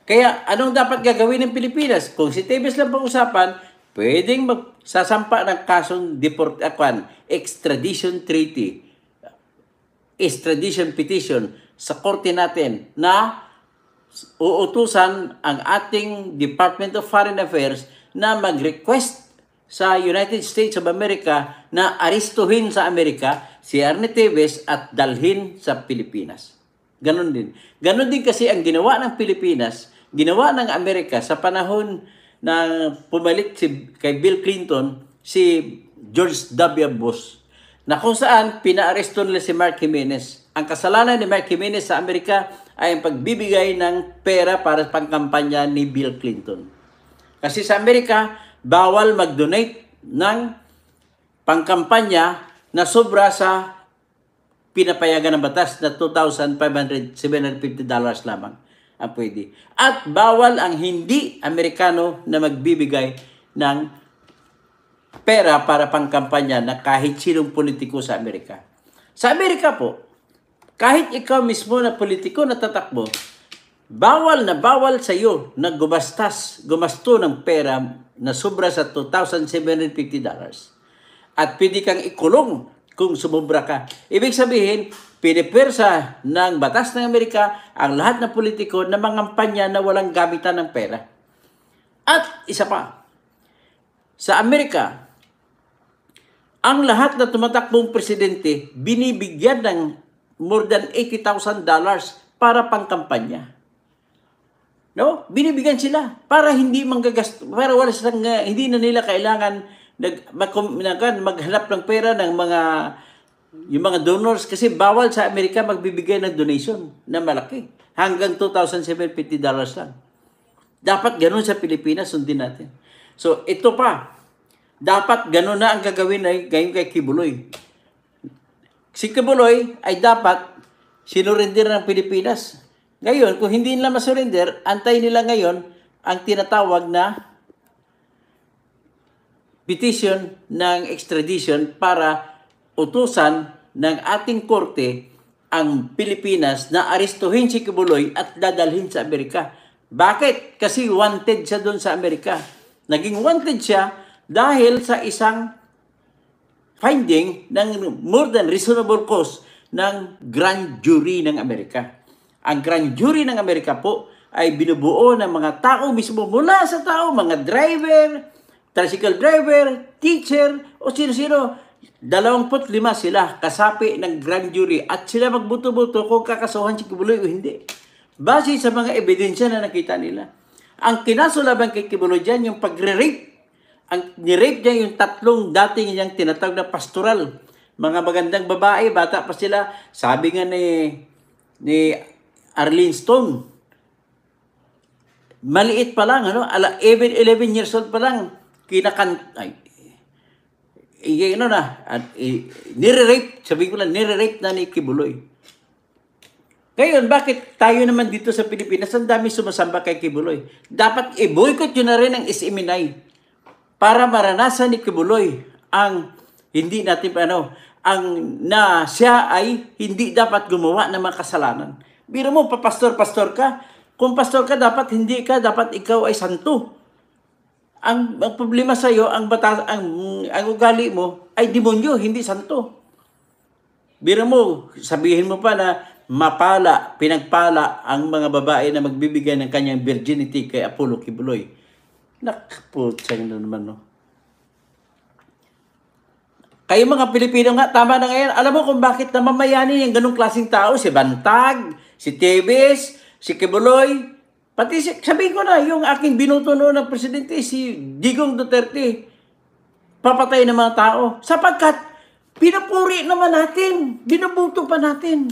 Speaker 1: Kaya anong dapat gagawin ng Pilipinas? Kung si Tevez lang pag-usapan, pwedeng magsasampa ng kasong deport, akuan, ah, extradition treaty, extradition petition sa korte natin na uutusan ang ating Department of Foreign Affairs na mag-request sa United States of America na aristuhin sa Amerika si Arne Tevez at dalhin sa Pilipinas. Ganon din. Ganon din kasi ang ginawa ng Pilipinas ginawa ng Amerika sa panahon na pumalik si, kay Bill Clinton si George W. Bush na kung saan pinaaresto nila si Mark Jimenez. Ang kasalanan ni Mark Jimenez sa Amerika ay ang pagbibigay ng pera para sa pangkampanya ni Bill Clinton. Kasi sa Amerika, bawal mag-donate ng pangkampanya na sobra sa pinapayagan ng batas na $2,550 lamang ang ah, pwede. At bawal ang hindi Amerikano na magbibigay ng pera para pangkampanya na kahit sinong politiko sa Amerika. Sa Amerika po, kahit ikaw mismo na politiko na tatakbo, bawal na bawal sa iyo na gumastas, gumasto ng pera na sobra sa $2,750. At pwede kang ikulong kung sumobra ka. Ibig sabihin, Pinipersa ng batas ng Amerika ang lahat ng politiko na kampanya na walang gamitan ng pera. At isa pa, sa Amerika, ang lahat na tumatakbong presidente binibigyan ng more than $80,000 para pangkampanya. No? Binibigyan sila para hindi manggagastos, para wala silang, uh, hindi na nila kailangan nag, mag, maghanap ng pera ng mga yung mga donors, kasi bawal sa Amerika magbibigay ng donation na malaki. Hanggang 2,750 dollars lang. Dapat ganun sa Pilipinas, sundin natin. So, ito pa. Dapat ganun na ang gagawin ay gayon kay Kibuloy. Si Kibuloy ay dapat sinurrender ng Pilipinas. Ngayon, kung hindi nila masurrender, antay nila ngayon ang tinatawag na petition ng extradition para utusan ng ating korte ang Pilipinas na aristohin si Kibuloy at dadalhin sa Amerika. Bakit? Kasi wanted siya doon sa Amerika. Naging wanted siya dahil sa isang finding ng more than reasonable cause ng grand jury ng Amerika. Ang grand jury ng Amerika po ay binubuo ng mga tao mismo mula sa tao, mga driver, tricycle driver, teacher, o sino-sino 25 sila kasapi ng grand jury at sila magbuto-buto kung kakasuhan si Kibuloy o hindi. Base sa mga ebidensya na nakita nila. Ang kinaso kay Kibuloy dyan, yung pagre-rape. Ang nirape niya yung tatlong dating niyang tinatawag na pastoral. Mga magandang babae, bata pa sila. Sabi nga ni, ni Arlene Stone, maliit pa lang, ano, Ala, 11 years old pa lang, kinakan, ay, eh, ano na, at, eh, nire-rape, sabi ko lang, nire-rape na ni Kibuloy. Ngayon, bakit tayo naman dito sa Pilipinas, ang dami sumasamba kay Kibuloy? Dapat i-boycott yun na rin ang isiminay para maranasan ni Kibuloy ang hindi natin ano, ang na siya ay hindi dapat gumawa ng mga kasalanan. Biro mo, papastor-pastor ka. Kung pastor ka, dapat hindi ka, dapat ikaw ay santo. Ang, ang problema sa iyo, ang bata ang, ang ugali mo ay demonyo, hindi santo. Biro mo, sabihin mo pa na mapala, pinagpala ang mga babae na magbibigay ng kanyang virginity kay Apollo Kibuloy. Nakputsang na naman, no? Kayo mga Pilipino nga, tama na ngayon. Alam mo kung bakit namamayani yung ganong klaseng tao? Si Bantag, si Tevez, si Kibuloy, Pati sabihin ko na, yung aking binuto noon ng presidente, si Digong Duterte, papatay ng mga tao. Sapagkat, pinapuri naman natin, binubuto pa natin.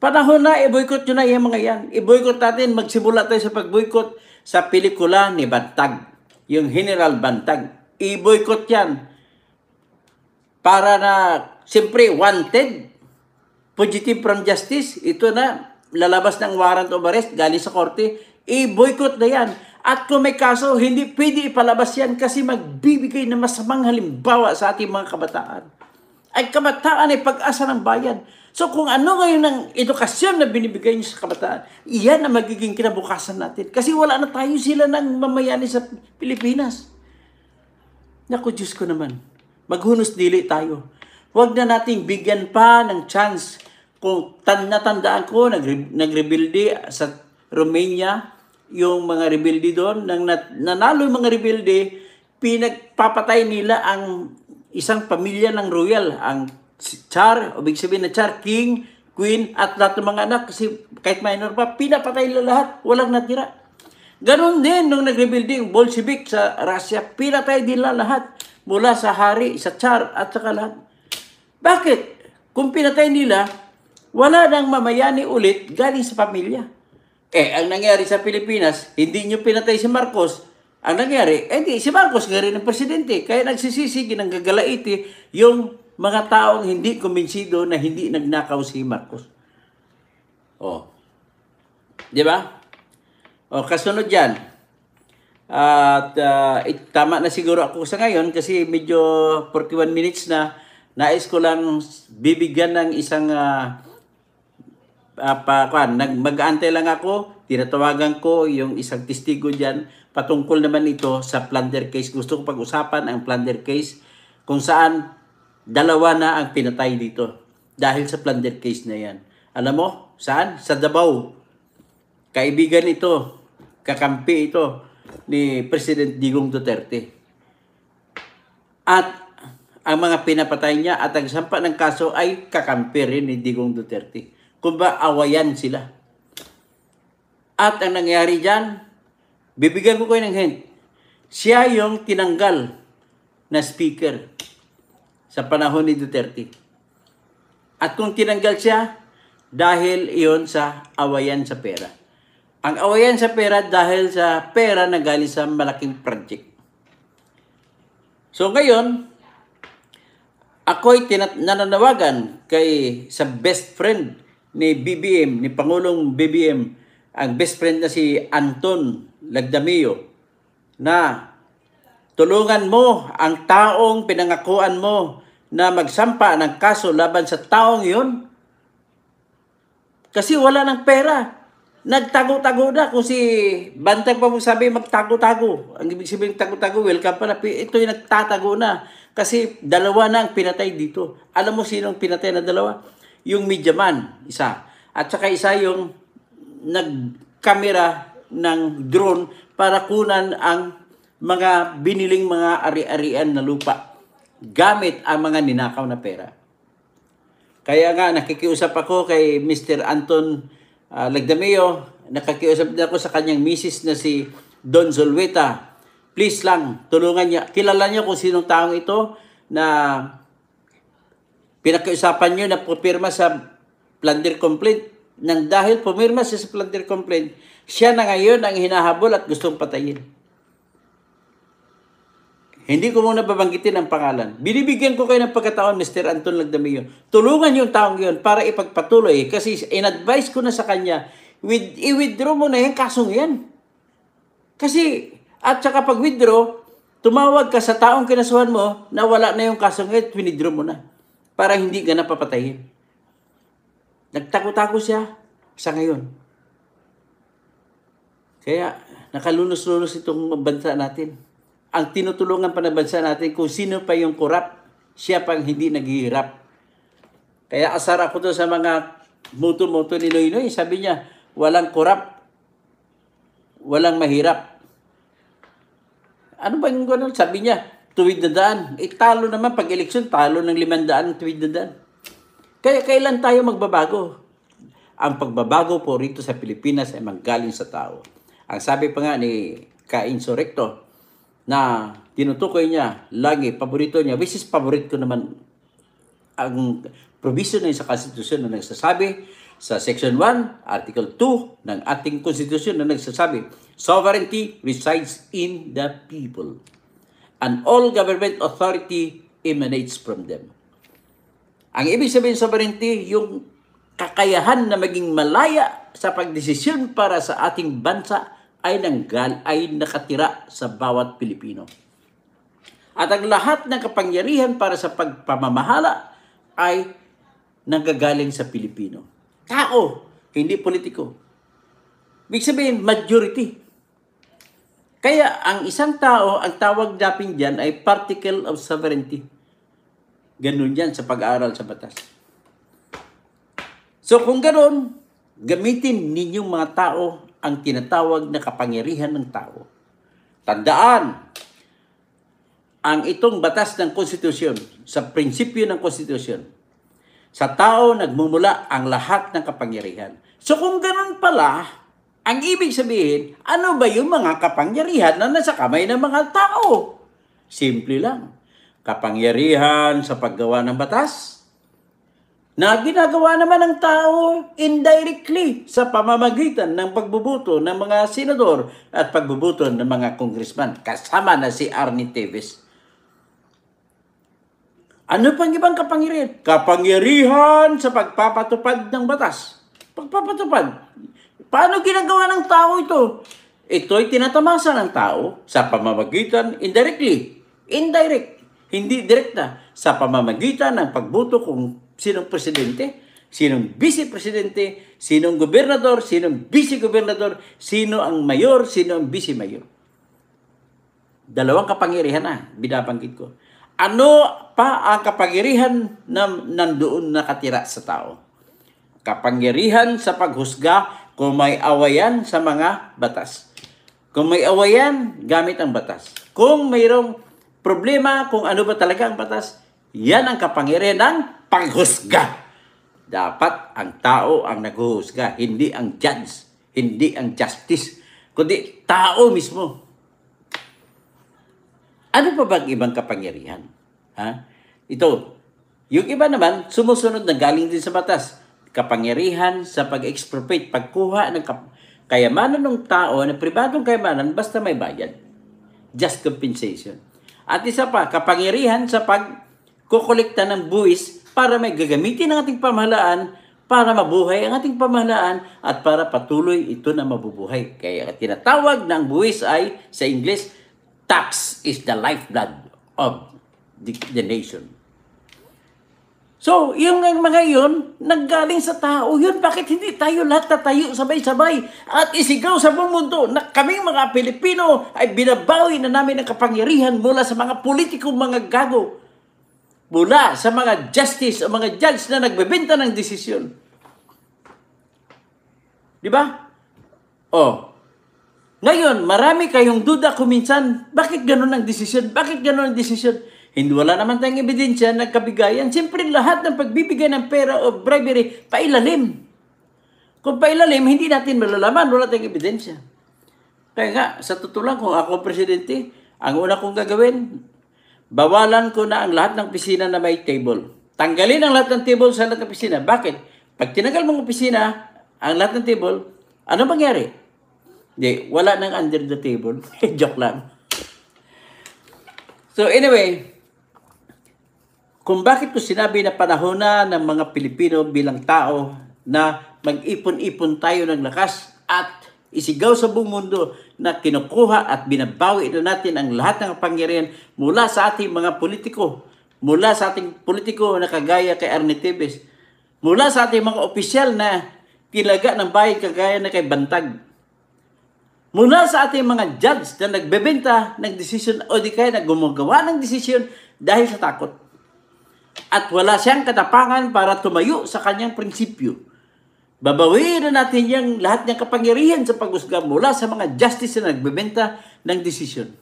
Speaker 1: Panahon na, i-boycott nyo na yung mga yan. I-boycott natin, magsimula tayo sa pag-boycott sa pelikula ni Bantag, yung General Bantag. I-boycott yan para na, siyempre, wanted, Positive from justice, ito na, lalabas ng warrant of arrest galing sa korte, i-boycott na yan. At kung may kaso, hindi pwede ipalabas yan kasi magbibigay na masamang halimbawa sa ating mga kabataan. Ay kabataan ay pag-asa ng bayan. So kung ano ngayon ng edukasyon na binibigay niyo sa kabataan, iyan ang magiging kinabukasan natin. Kasi wala na tayo sila ng mamayani sa Pilipinas. Naku, Diyos ko naman. Maghunos dili tayo. Huwag na nating bigyan pa ng chance kung tan natandaan ko, nag nagrebelde sa Romania, yung mga rebelde doon, nang nanalo yung mga rebelde, pinagpapatay nila ang isang pamilya ng royal, ang Char, o big sabihin na Char, King, Queen, at lahat ng mga anak, kasi kahit minor pa, pinapatay nila lahat, walang natira. Ganon din nung nagrebelde yung Bolshevik sa Russia, pinatay nila lahat, mula sa hari, sa Char, at saka lahat. Bakit? Kung pinatay nila, wala nang mamayani ulit galing sa pamilya. Eh, ang nangyari sa Pilipinas, hindi nyo pinatay si Marcos. Ang nangyari, eh di, si Marcos nga rin ang presidente. Kaya nagsisisi, ginanggagalaiti yung mga taong hindi kumbinsido na hindi nagnakaw si Marcos. Oh. Di ba? Oh, kasunod yan. At uh, it, tama na siguro ako sa ngayon kasi medyo 41 minutes na nais ko lang bibigyan ng isang uh, uh, pa, nag, mag-aante lang ako, tinatawagan ko yung isang testigo dyan patungkol naman ito sa plunder case. Gusto ko pag-usapan ang plunder case kung saan dalawa na ang pinatay dito dahil sa plunder case na yan. Alam mo, saan? Sa Davao. Kaibigan ito, kakampi ito ni President Digong Duterte. At ang mga pinapatay niya at ang sampa ng kaso ay kakampi rin ni Digong Duterte. Kumba, awayan sila. At ang nangyari dyan, bibigyan ko kayo ng hint. Siya yung tinanggal na speaker sa panahon ni Duterte. At kung tinanggal siya, dahil iyon sa awayan sa pera. Ang awayan sa pera dahil sa pera na galing sa malaking project. So ngayon, ako'y tinat- nananawagan kay sa best friend ni BBM, ni Pangulong BBM, ang best friend na si Anton Lagdamio na tulungan mo ang taong pinangakuan mo na magsampa ng kaso laban sa taong yon kasi wala ng pera. Nagtago-tago na kung si Bantag pa mo sabi magtago-tago. Ang ibig sabihin tago-tago, welcome pa na. Ito yung nagtatago na. Kasi dalawa na ang pinatay dito. Alam mo sino ang pinatay na dalawa? yung man, isa. At saka isa yung nagkamera ng drone para kunan ang mga biniling mga ari-arian na lupa gamit ang mga ninakaw na pera. Kaya nga nakikiusap ako kay Mr. Anton uh, ah, Lagdameo, nakakiusap din ako sa kanyang misis na si Don Zolweta. Please lang, tulungan niya. Kilala niyo kung sinong taong ito na Pinakiusapan nyo na pupirma sa plunder complaint. Nang dahil pumirma siya sa plunder complaint, siya na ngayon ang hinahabol at gustong patayin. Hindi ko muna babanggitin ang pangalan. Binibigyan ko kayo ng pagkataon, Mr. Anton Lagdamio. Tulungan yung taong yun para ipagpatuloy kasi in-advise ko na sa kanya, with, i-withdraw mo na yung kasong yan. Kasi, at saka pag-withdraw, tumawag ka sa taong kinasuhan mo na wala na yung kasong yan, withdraw mo na para hindi ka napapatayin. Nagtakot-takot siya sa ngayon. Kaya nakalunos-lunos itong bansa natin. Ang tinutulungan pa na bansa natin kung sino pa yung korap, siya pang hindi naghihirap. Kaya asara ko to sa mga muto-muto ni Noy Noy. Sabi niya, walang korap, walang mahirap. Ano ba yung gano'n? Sabi niya, tuwid na daan. Eh, talo naman pag eleksyon, talo ng limandaan tuwid na daan. Kaya kailan tayo magbabago? Ang pagbabago po rito sa Pilipinas ay manggaling sa tao. Ang sabi pa nga ni ka Kainsorekto na tinutukoy niya lagi, paborito niya, which is paborito ko naman ang provision na sa konstitusyon na nagsasabi sa Section 1, Article 2 ng ating konstitusyon na nagsasabi, sovereignty resides in the people and all government authority emanates from them. Ang ibig sabihin sovereignty, yung kakayahan na maging malaya sa pagdesisyon para sa ating bansa ay nanggal ay nakatira sa bawat Pilipino. At ang lahat ng kapangyarihan para sa pagpamamahala ay nanggagaling sa Pilipino. Tao, hindi politiko. Ibig sabihin, majority kaya ang isang tao, ang tawag natin dyan ay particle of sovereignty. Ganun yan sa pag-aaral sa batas. So kung ganun, gamitin ninyong mga tao ang tinatawag na kapangyarihan ng tao. Tandaan, ang itong batas ng konstitusyon, sa prinsipyo ng konstitusyon, sa tao nagmumula ang lahat ng kapangyarihan. So kung ganun pala, ang ibig sabihin, ano ba yung mga kapangyarihan na nasa kamay ng mga tao? Simple lang. Kapangyarihan sa paggawa ng batas na ginagawa naman ng tao indirectly sa pamamagitan ng pagbubuto ng mga senador at pagbubuto ng mga kongresman kasama na si Arnie Teves. Ano pang ibang kapangyarihan? Kapangyarihan sa pagpapatupad ng batas. Pagpapatupad. Paano ginagawa ng tao ito? Ito'y tinatamasa ng tao sa pamamagitan indirectly, indirect, hindi direkta, sa pamamagitan ng pagboto kung sinong presidente, sinong vice-presidente, sinong gobernador, sinong vice-gobernador, sino ang mayor, sino ang vice-mayor. Dalawang kapangyarihan na, binabanggit ko. Ano pa ang kapangyarihan na nandoon nakatira sa tao? Kapangyarihan sa paghusga kung may awayan sa mga batas. Kung may awayan, gamit ang batas. Kung mayroong problema kung ano ba talaga ang batas, yan ang kapangyarihan ng panghusga. Dapat ang tao ang naghuhusga, hindi ang judge, hindi ang justice, kundi tao mismo. Ano pa bang ibang kapangyarihan? Ha? Ito, yung iba naman, sumusunod na galing din sa batas kapangyarihan sa pag-expropriate, pagkuha ng kayamanan ng tao na pribadong kayamanan basta may bayad. Just compensation. At isa pa, kapangyarihan sa pagkukolekta ng buwis para may gagamitin ang ating pamahalaan para mabuhay ang ating pamahalaan at para patuloy ito na mabubuhay. Kaya tinatawag ng buwis ay sa English, tax is the lifeblood of the, the nation. So, yung mga iyon, naggaling sa tao yun. Bakit hindi tayo lahat tatayo sabay-sabay at isigaw sa buong mundo na kaming mga Pilipino ay binabawi na namin ang kapangyarihan mula sa mga politikong mga gago, mula sa mga justice o mga judge na nagbebenta ng desisyon. Di ba? Oh. Ngayon, marami kayong duda kung minsan, bakit ganun ang desisyon? Bakit ganun ang desisyon? Hindi wala naman tayong ebidensya ng kabigayan. Siyempre lahat ng pagbibigay ng pera o bribery, pailalim. Kung pailalim, hindi natin malalaman. Wala tayong ebidensya. Kaya nga, sa totoo kung ako presidente, ang una kong gagawin, bawalan ko na ang lahat ng opisina na may table. Tanggalin ang lahat ng table sa lahat ng opisina. Bakit? Pag tinanggal mong opisina, ang lahat ng table, ano mangyari? Hindi, wala nang under the table. Joke lang. So anyway, kung bakit ko sinabi na panahon na ng mga Pilipino bilang tao na mag-ipon-ipon tayo ng lakas at isigaw sa buong mundo na kinukuha at binabawi na natin ang lahat ng pangyarihan mula sa ating mga politiko, mula sa ating politiko na kagaya kay Arne Tibes, mula sa ating mga opisyal na tilaga ng bayan kagaya na kay Bantag, mula sa ating mga judge na nagbebenta ng decision o di kaya na gumagawa ng decision dahil sa takot at wala siyang katapangan para tumayo sa kanyang prinsipyo. Babawiin na natin yung lahat ng kapangyarihan sa pag mula sa mga justice na nagbebenta ng desisyon.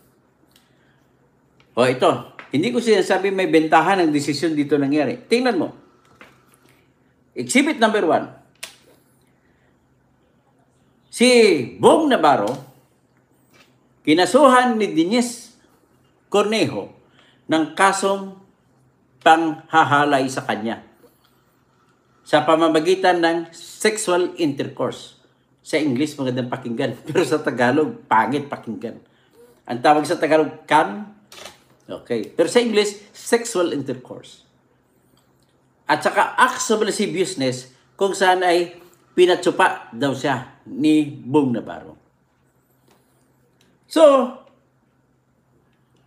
Speaker 1: O ito, hindi ko sinasabi may bentahan ng desisyon dito nangyari. Tingnan mo. Exhibit number one. Si Bong Navarro, kinasuhan ni Dines Cornejo ng kasong panghahalay sa kanya sa pamamagitan ng sexual intercourse. Sa English, magandang pakinggan. Pero sa Tagalog, pangit pakinggan. Ang tawag sa Tagalog, cam. Okay. Pero sa English, sexual intercourse. At saka acts of lasciviousness kung saan ay pinatsupa daw siya ni Bong Navarro. So,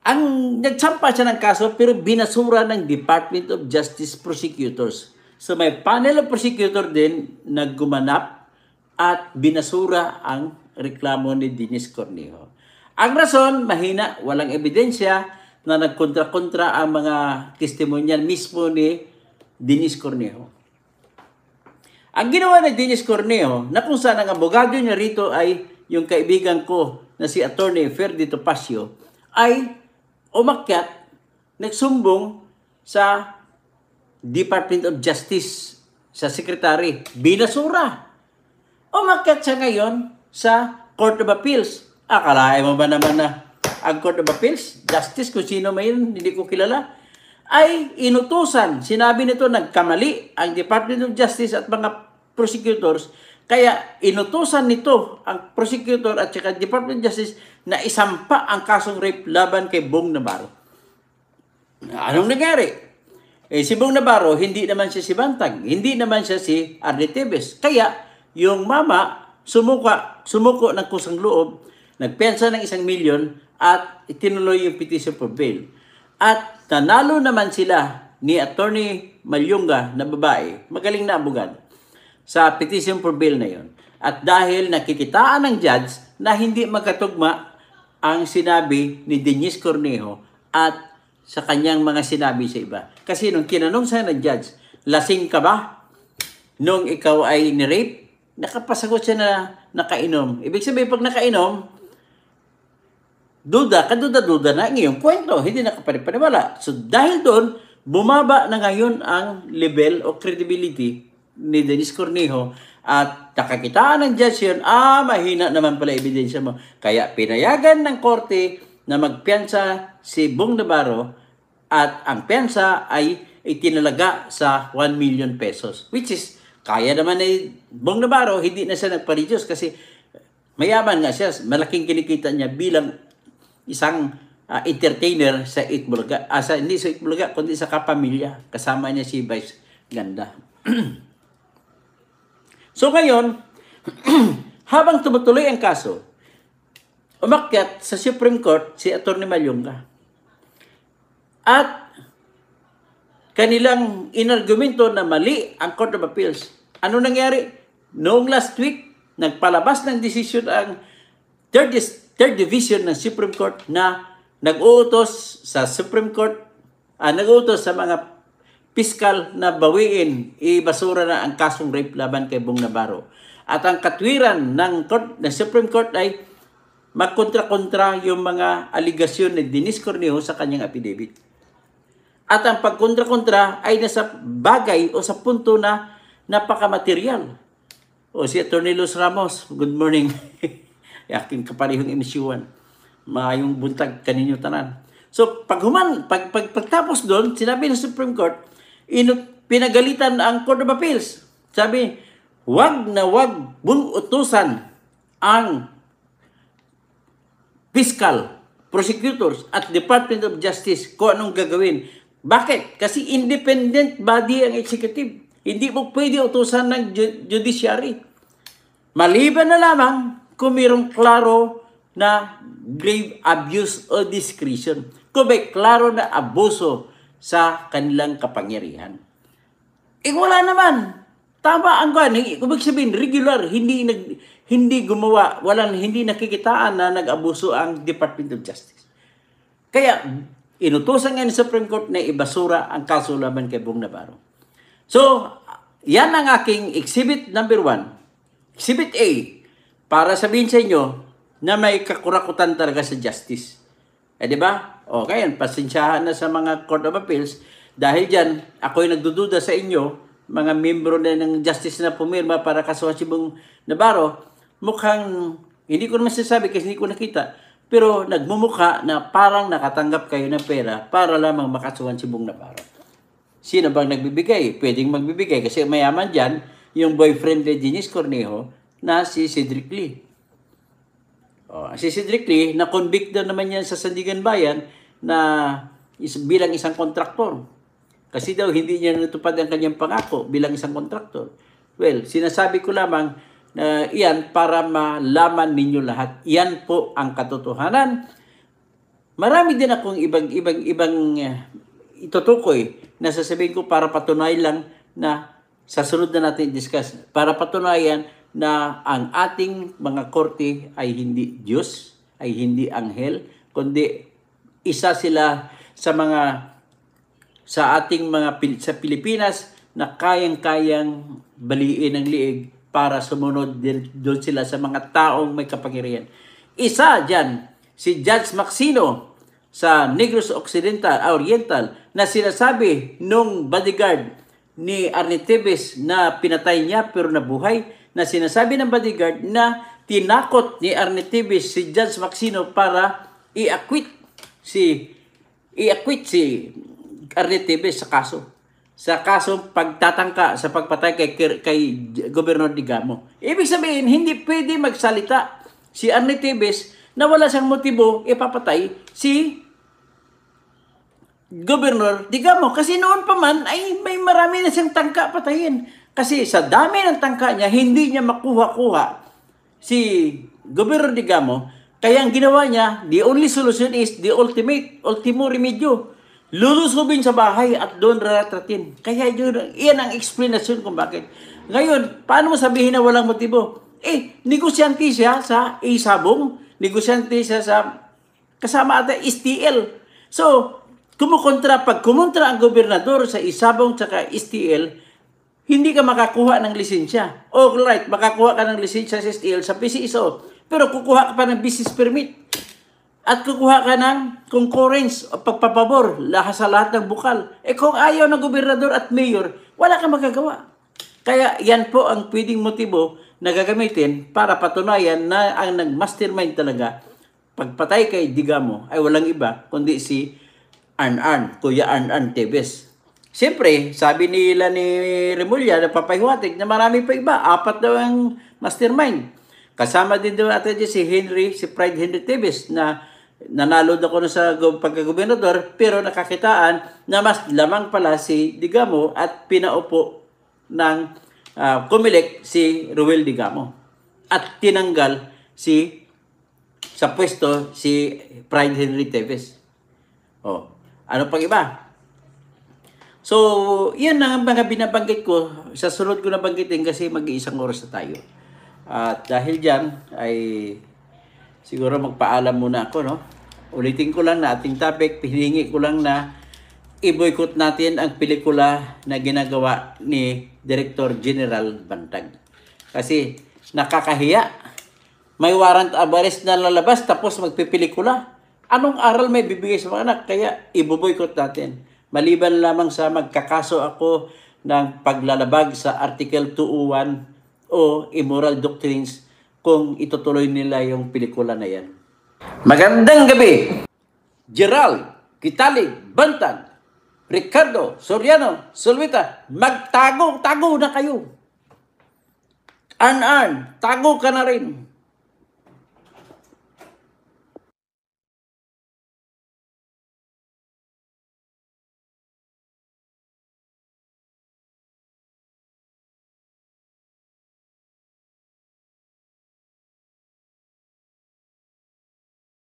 Speaker 1: ang nagsampa siya ng kaso pero binasura ng Department of Justice prosecutors. So may panel of prosecutor din naggumanap at binasura ang reklamo ni Dennis Cornejo. Ang rason, mahina, walang ebidensya na nagkontra-kontra ang mga testimonyan mismo ni Dennis Cornejo. Ang ginawa ni Dennis Cornejo, na kung saan ang abogado niya rito ay yung kaibigan ko na si Attorney Ferdi Topacio, ay umakyat, nagsumbong sa Department of Justice, sa Secretary, binasura. Umakyat siya ngayon sa Court of Appeals. Akalain mo ba naman na ang Court of Appeals, Justice, kung sino may yun, hindi ko kilala, ay inutusan. Sinabi nito nagkamali ang Department of Justice at mga prosecutors kaya inutosan nito ang prosecutor at saka Department of Justice na isampa ang kasong rape laban kay Bong Navarro. Anong nangyari? Eh, si Bong Navarro, hindi naman siya si Bantag. Hindi naman siya si Arne Tevez. Kaya, yung mama, sumuka, sumuko ng kusang loob, nagpensa ng isang milyon, at itinuloy yung petition for bail. At nanalo naman sila ni Attorney Malyunga na babae, magaling na abogado sa petition for bill na yon. At dahil nakikitaan ng judge na hindi magkatugma ang sinabi ni Denise Cornejo at sa kanyang mga sinabi sa iba. Kasi nung kinanong sa ng judge, lasing ka ba nung ikaw ay nirape? Nakapasagot siya na nakainom. Ibig sabihin, pag nakainom, duda, kaduda-duda na ang iyong kwento. Hindi nakapanipaniwala. So dahil doon, bumaba na ngayon ang level o credibility ni Dennis Cornejo at nakakitaan ng judge yun, ah, mahina naman pala ebidensya mo. Kaya pinayagan ng korte na magpiyansa si Bong Navarro at ang piyansa ay itinalaga sa 1 million pesos. Which is, kaya naman ni Bong Navarro, hindi na siya nagpa-reduce kasi mayaman nga siya, malaking kinikita niya bilang isang uh, entertainer sa Itbulaga. Ah, sa, hindi sa Itbulaga, kundi sa kapamilya. Kasama niya si Vice Ganda. So ngayon, habang tumutuloy ang kaso, umakyat sa Supreme Court si Atty. Malyonga. At kanilang inargumento na mali ang Court of Appeals. Ano nangyari? Noong last week, nagpalabas ng decision ang 3rd, 3rd Division ng Supreme Court na nag-uutos sa Supreme Court, ah, nag-uutos sa mga piskal na bawiin, ibasura na ang kasong rape laban kay Bong Navarro. At ang katwiran ng, court, ng Supreme Court ay magkontra-kontra yung mga aligasyon ni Denise Cornejo sa kanyang affidavit. At ang pagkontra-kontra ay nasa bagay o sa punto na napakamaterial. O si Attorney Luz Ramos, good morning. Aking kaparehong emisyuan. Maayong buntag kaninyo tanan. So, pag, human, pag, pag pagtapos doon, sinabi ng Supreme Court, inut, pinagalitan ang Court of Appeals. Sabi, wag na wag mong utusan ang fiscal, prosecutors, at Department of Justice kung anong gagawin. Bakit? Kasi independent body ang executive. Hindi mo pwede utusan ng judiciary. Maliban na lamang kung mayroong klaro na grave abuse o discretion. Kung may klaro na abuso sa kanilang kapangyarihan. Eh wala naman. Tama ang kwan. Eh, ibig sabihin, regular, hindi nag, hindi gumawa, walang, hindi nakikitaan na nag-abuso ang Department of Justice. Kaya, inutusan nga ni Supreme Court na ibasura ang kaso laban kay Bong Navarro. So, yan ang aking exhibit number one. Exhibit A, para sabihin sa inyo na may kakurakutan talaga sa justice. Eh, di ba? Okay, oh, kaya pasensyahan na sa mga Court of Appeals dahil dyan, ako'y nagdududa sa inyo, mga membro na ng justice na pumirma para kasuhan si Bong Navarro, mukhang, hindi ko naman sinasabi kasi hindi ko nakita, pero nagmumukha na parang nakatanggap kayo ng pera para lamang makasuhan si Bong Navarro. Sino bang nagbibigay? Pwedeng magbibigay kasi mayaman dyan yung boyfriend ni Denise Cornejo na si Cedric Lee. Oh, si Cedric Lee, na-convict daw naman yan sa Sandigan Bayan na is, bilang isang kontraktor. Kasi daw hindi niya natupad ang kanyang pangako bilang isang kontraktor. Well, sinasabi ko lamang na iyan para malaman ninyo lahat. Iyan po ang katotohanan. Marami din akong ibang ibang ibang uh, itutukoy na sasabihin ko para patunay lang na sa sunod na natin discuss para patunayan na ang ating mga korte ay hindi Diyos, ay hindi anghel, kundi isa sila sa mga sa ating mga sa Pilipinas na kayang-kayang baliin ang liig para sumunod doon sila sa mga taong may kapangyarihan. Isa dyan, si Judge Maxino sa Negros Occidental, ah, Oriental, na sinasabi nung bodyguard ni Arnitibis na pinatay niya pero nabuhay, na sinasabi ng bodyguard na tinakot ni Arnitibis si Judge Maxino para i-acquit si i-acquit si Arnett sa kaso. Sa kaso pagtatangka sa pagpatay kay, kay Gobernador Digamo. Ibig sabihin, hindi pwede magsalita si Arnett Tibes na wala siyang motibo ipapatay si Gobernador Digamo. Kasi noon pa man ay may marami na siyang tangka patayin. Kasi sa dami ng tangka niya, hindi niya makuha-kuha si Gobernador Digamo kaya ang ginawa niya, the only solution is the ultimate, ultimo remedio. Lulusubin sa bahay at doon raratratin. Kaya yun, iyan ang explanation kung bakit. Ngayon, paano mo sabihin na walang motibo? Eh, negosyante siya sa isabong, negosyante siya sa kasama ata STL. So, kumukontra, pag kumontra ang gobernador sa isabong tsaka STL, hindi ka makakuha ng lisensya. O, right, makakuha ka ng lisensya sa STL sa PCSO. Pero kukuha ka pa ng business permit. At kukuha ka ng concurrence o pagpapabor lahat sa lahat ng bukal. Eh kung ayaw ng gobernador at mayor, wala kang magagawa. Kaya yan po ang pwedeng motibo na gagamitin para patunayan na ang nag-mastermind talaga pagpatay kay Digamo ay walang iba kundi si Arn Arn, Kuya Arn Arn Tevez. Siyempre, sabi nila ni Remulla na papahiwatig na marami pa iba, apat daw ang mastermind. Kasama din doon natin dyan si Henry, si Pride Henry Tibis na nanalo na ko sa pagkagobernador pero nakakitaan na mas lamang pala si Digamo at pinaupo ng uh, kumilik si Ruel Digamo at tinanggal si sa pwesto si Pride Henry Tevez. Oh, ano pang iba? So, yan ang mga binabanggit ko. Sa sunod ko na banggitin kasi mag-iisang oras na tayo. At dahil diyan ay siguro magpaalam muna ako no. Ulitin ko lang na ating topic, hiningi ko lang na i-boycott natin ang pelikula na ginagawa ni Director General Bantag. Kasi nakakahiya. May warrant of arrest na lalabas tapos magpipelikula. Anong aral may bibigay sa mga anak? Kaya i-boycott natin. Maliban lamang sa magkakaso ako ng paglalabag sa Article 201 o immoral doctrines kung itutuloy nila yung pelikula na yan. Magandang gabi! Gerald, Kitalig, Bantan, Ricardo, Soriano, Solvita, magtago, tago na kayo. An-an, tago ka na rin.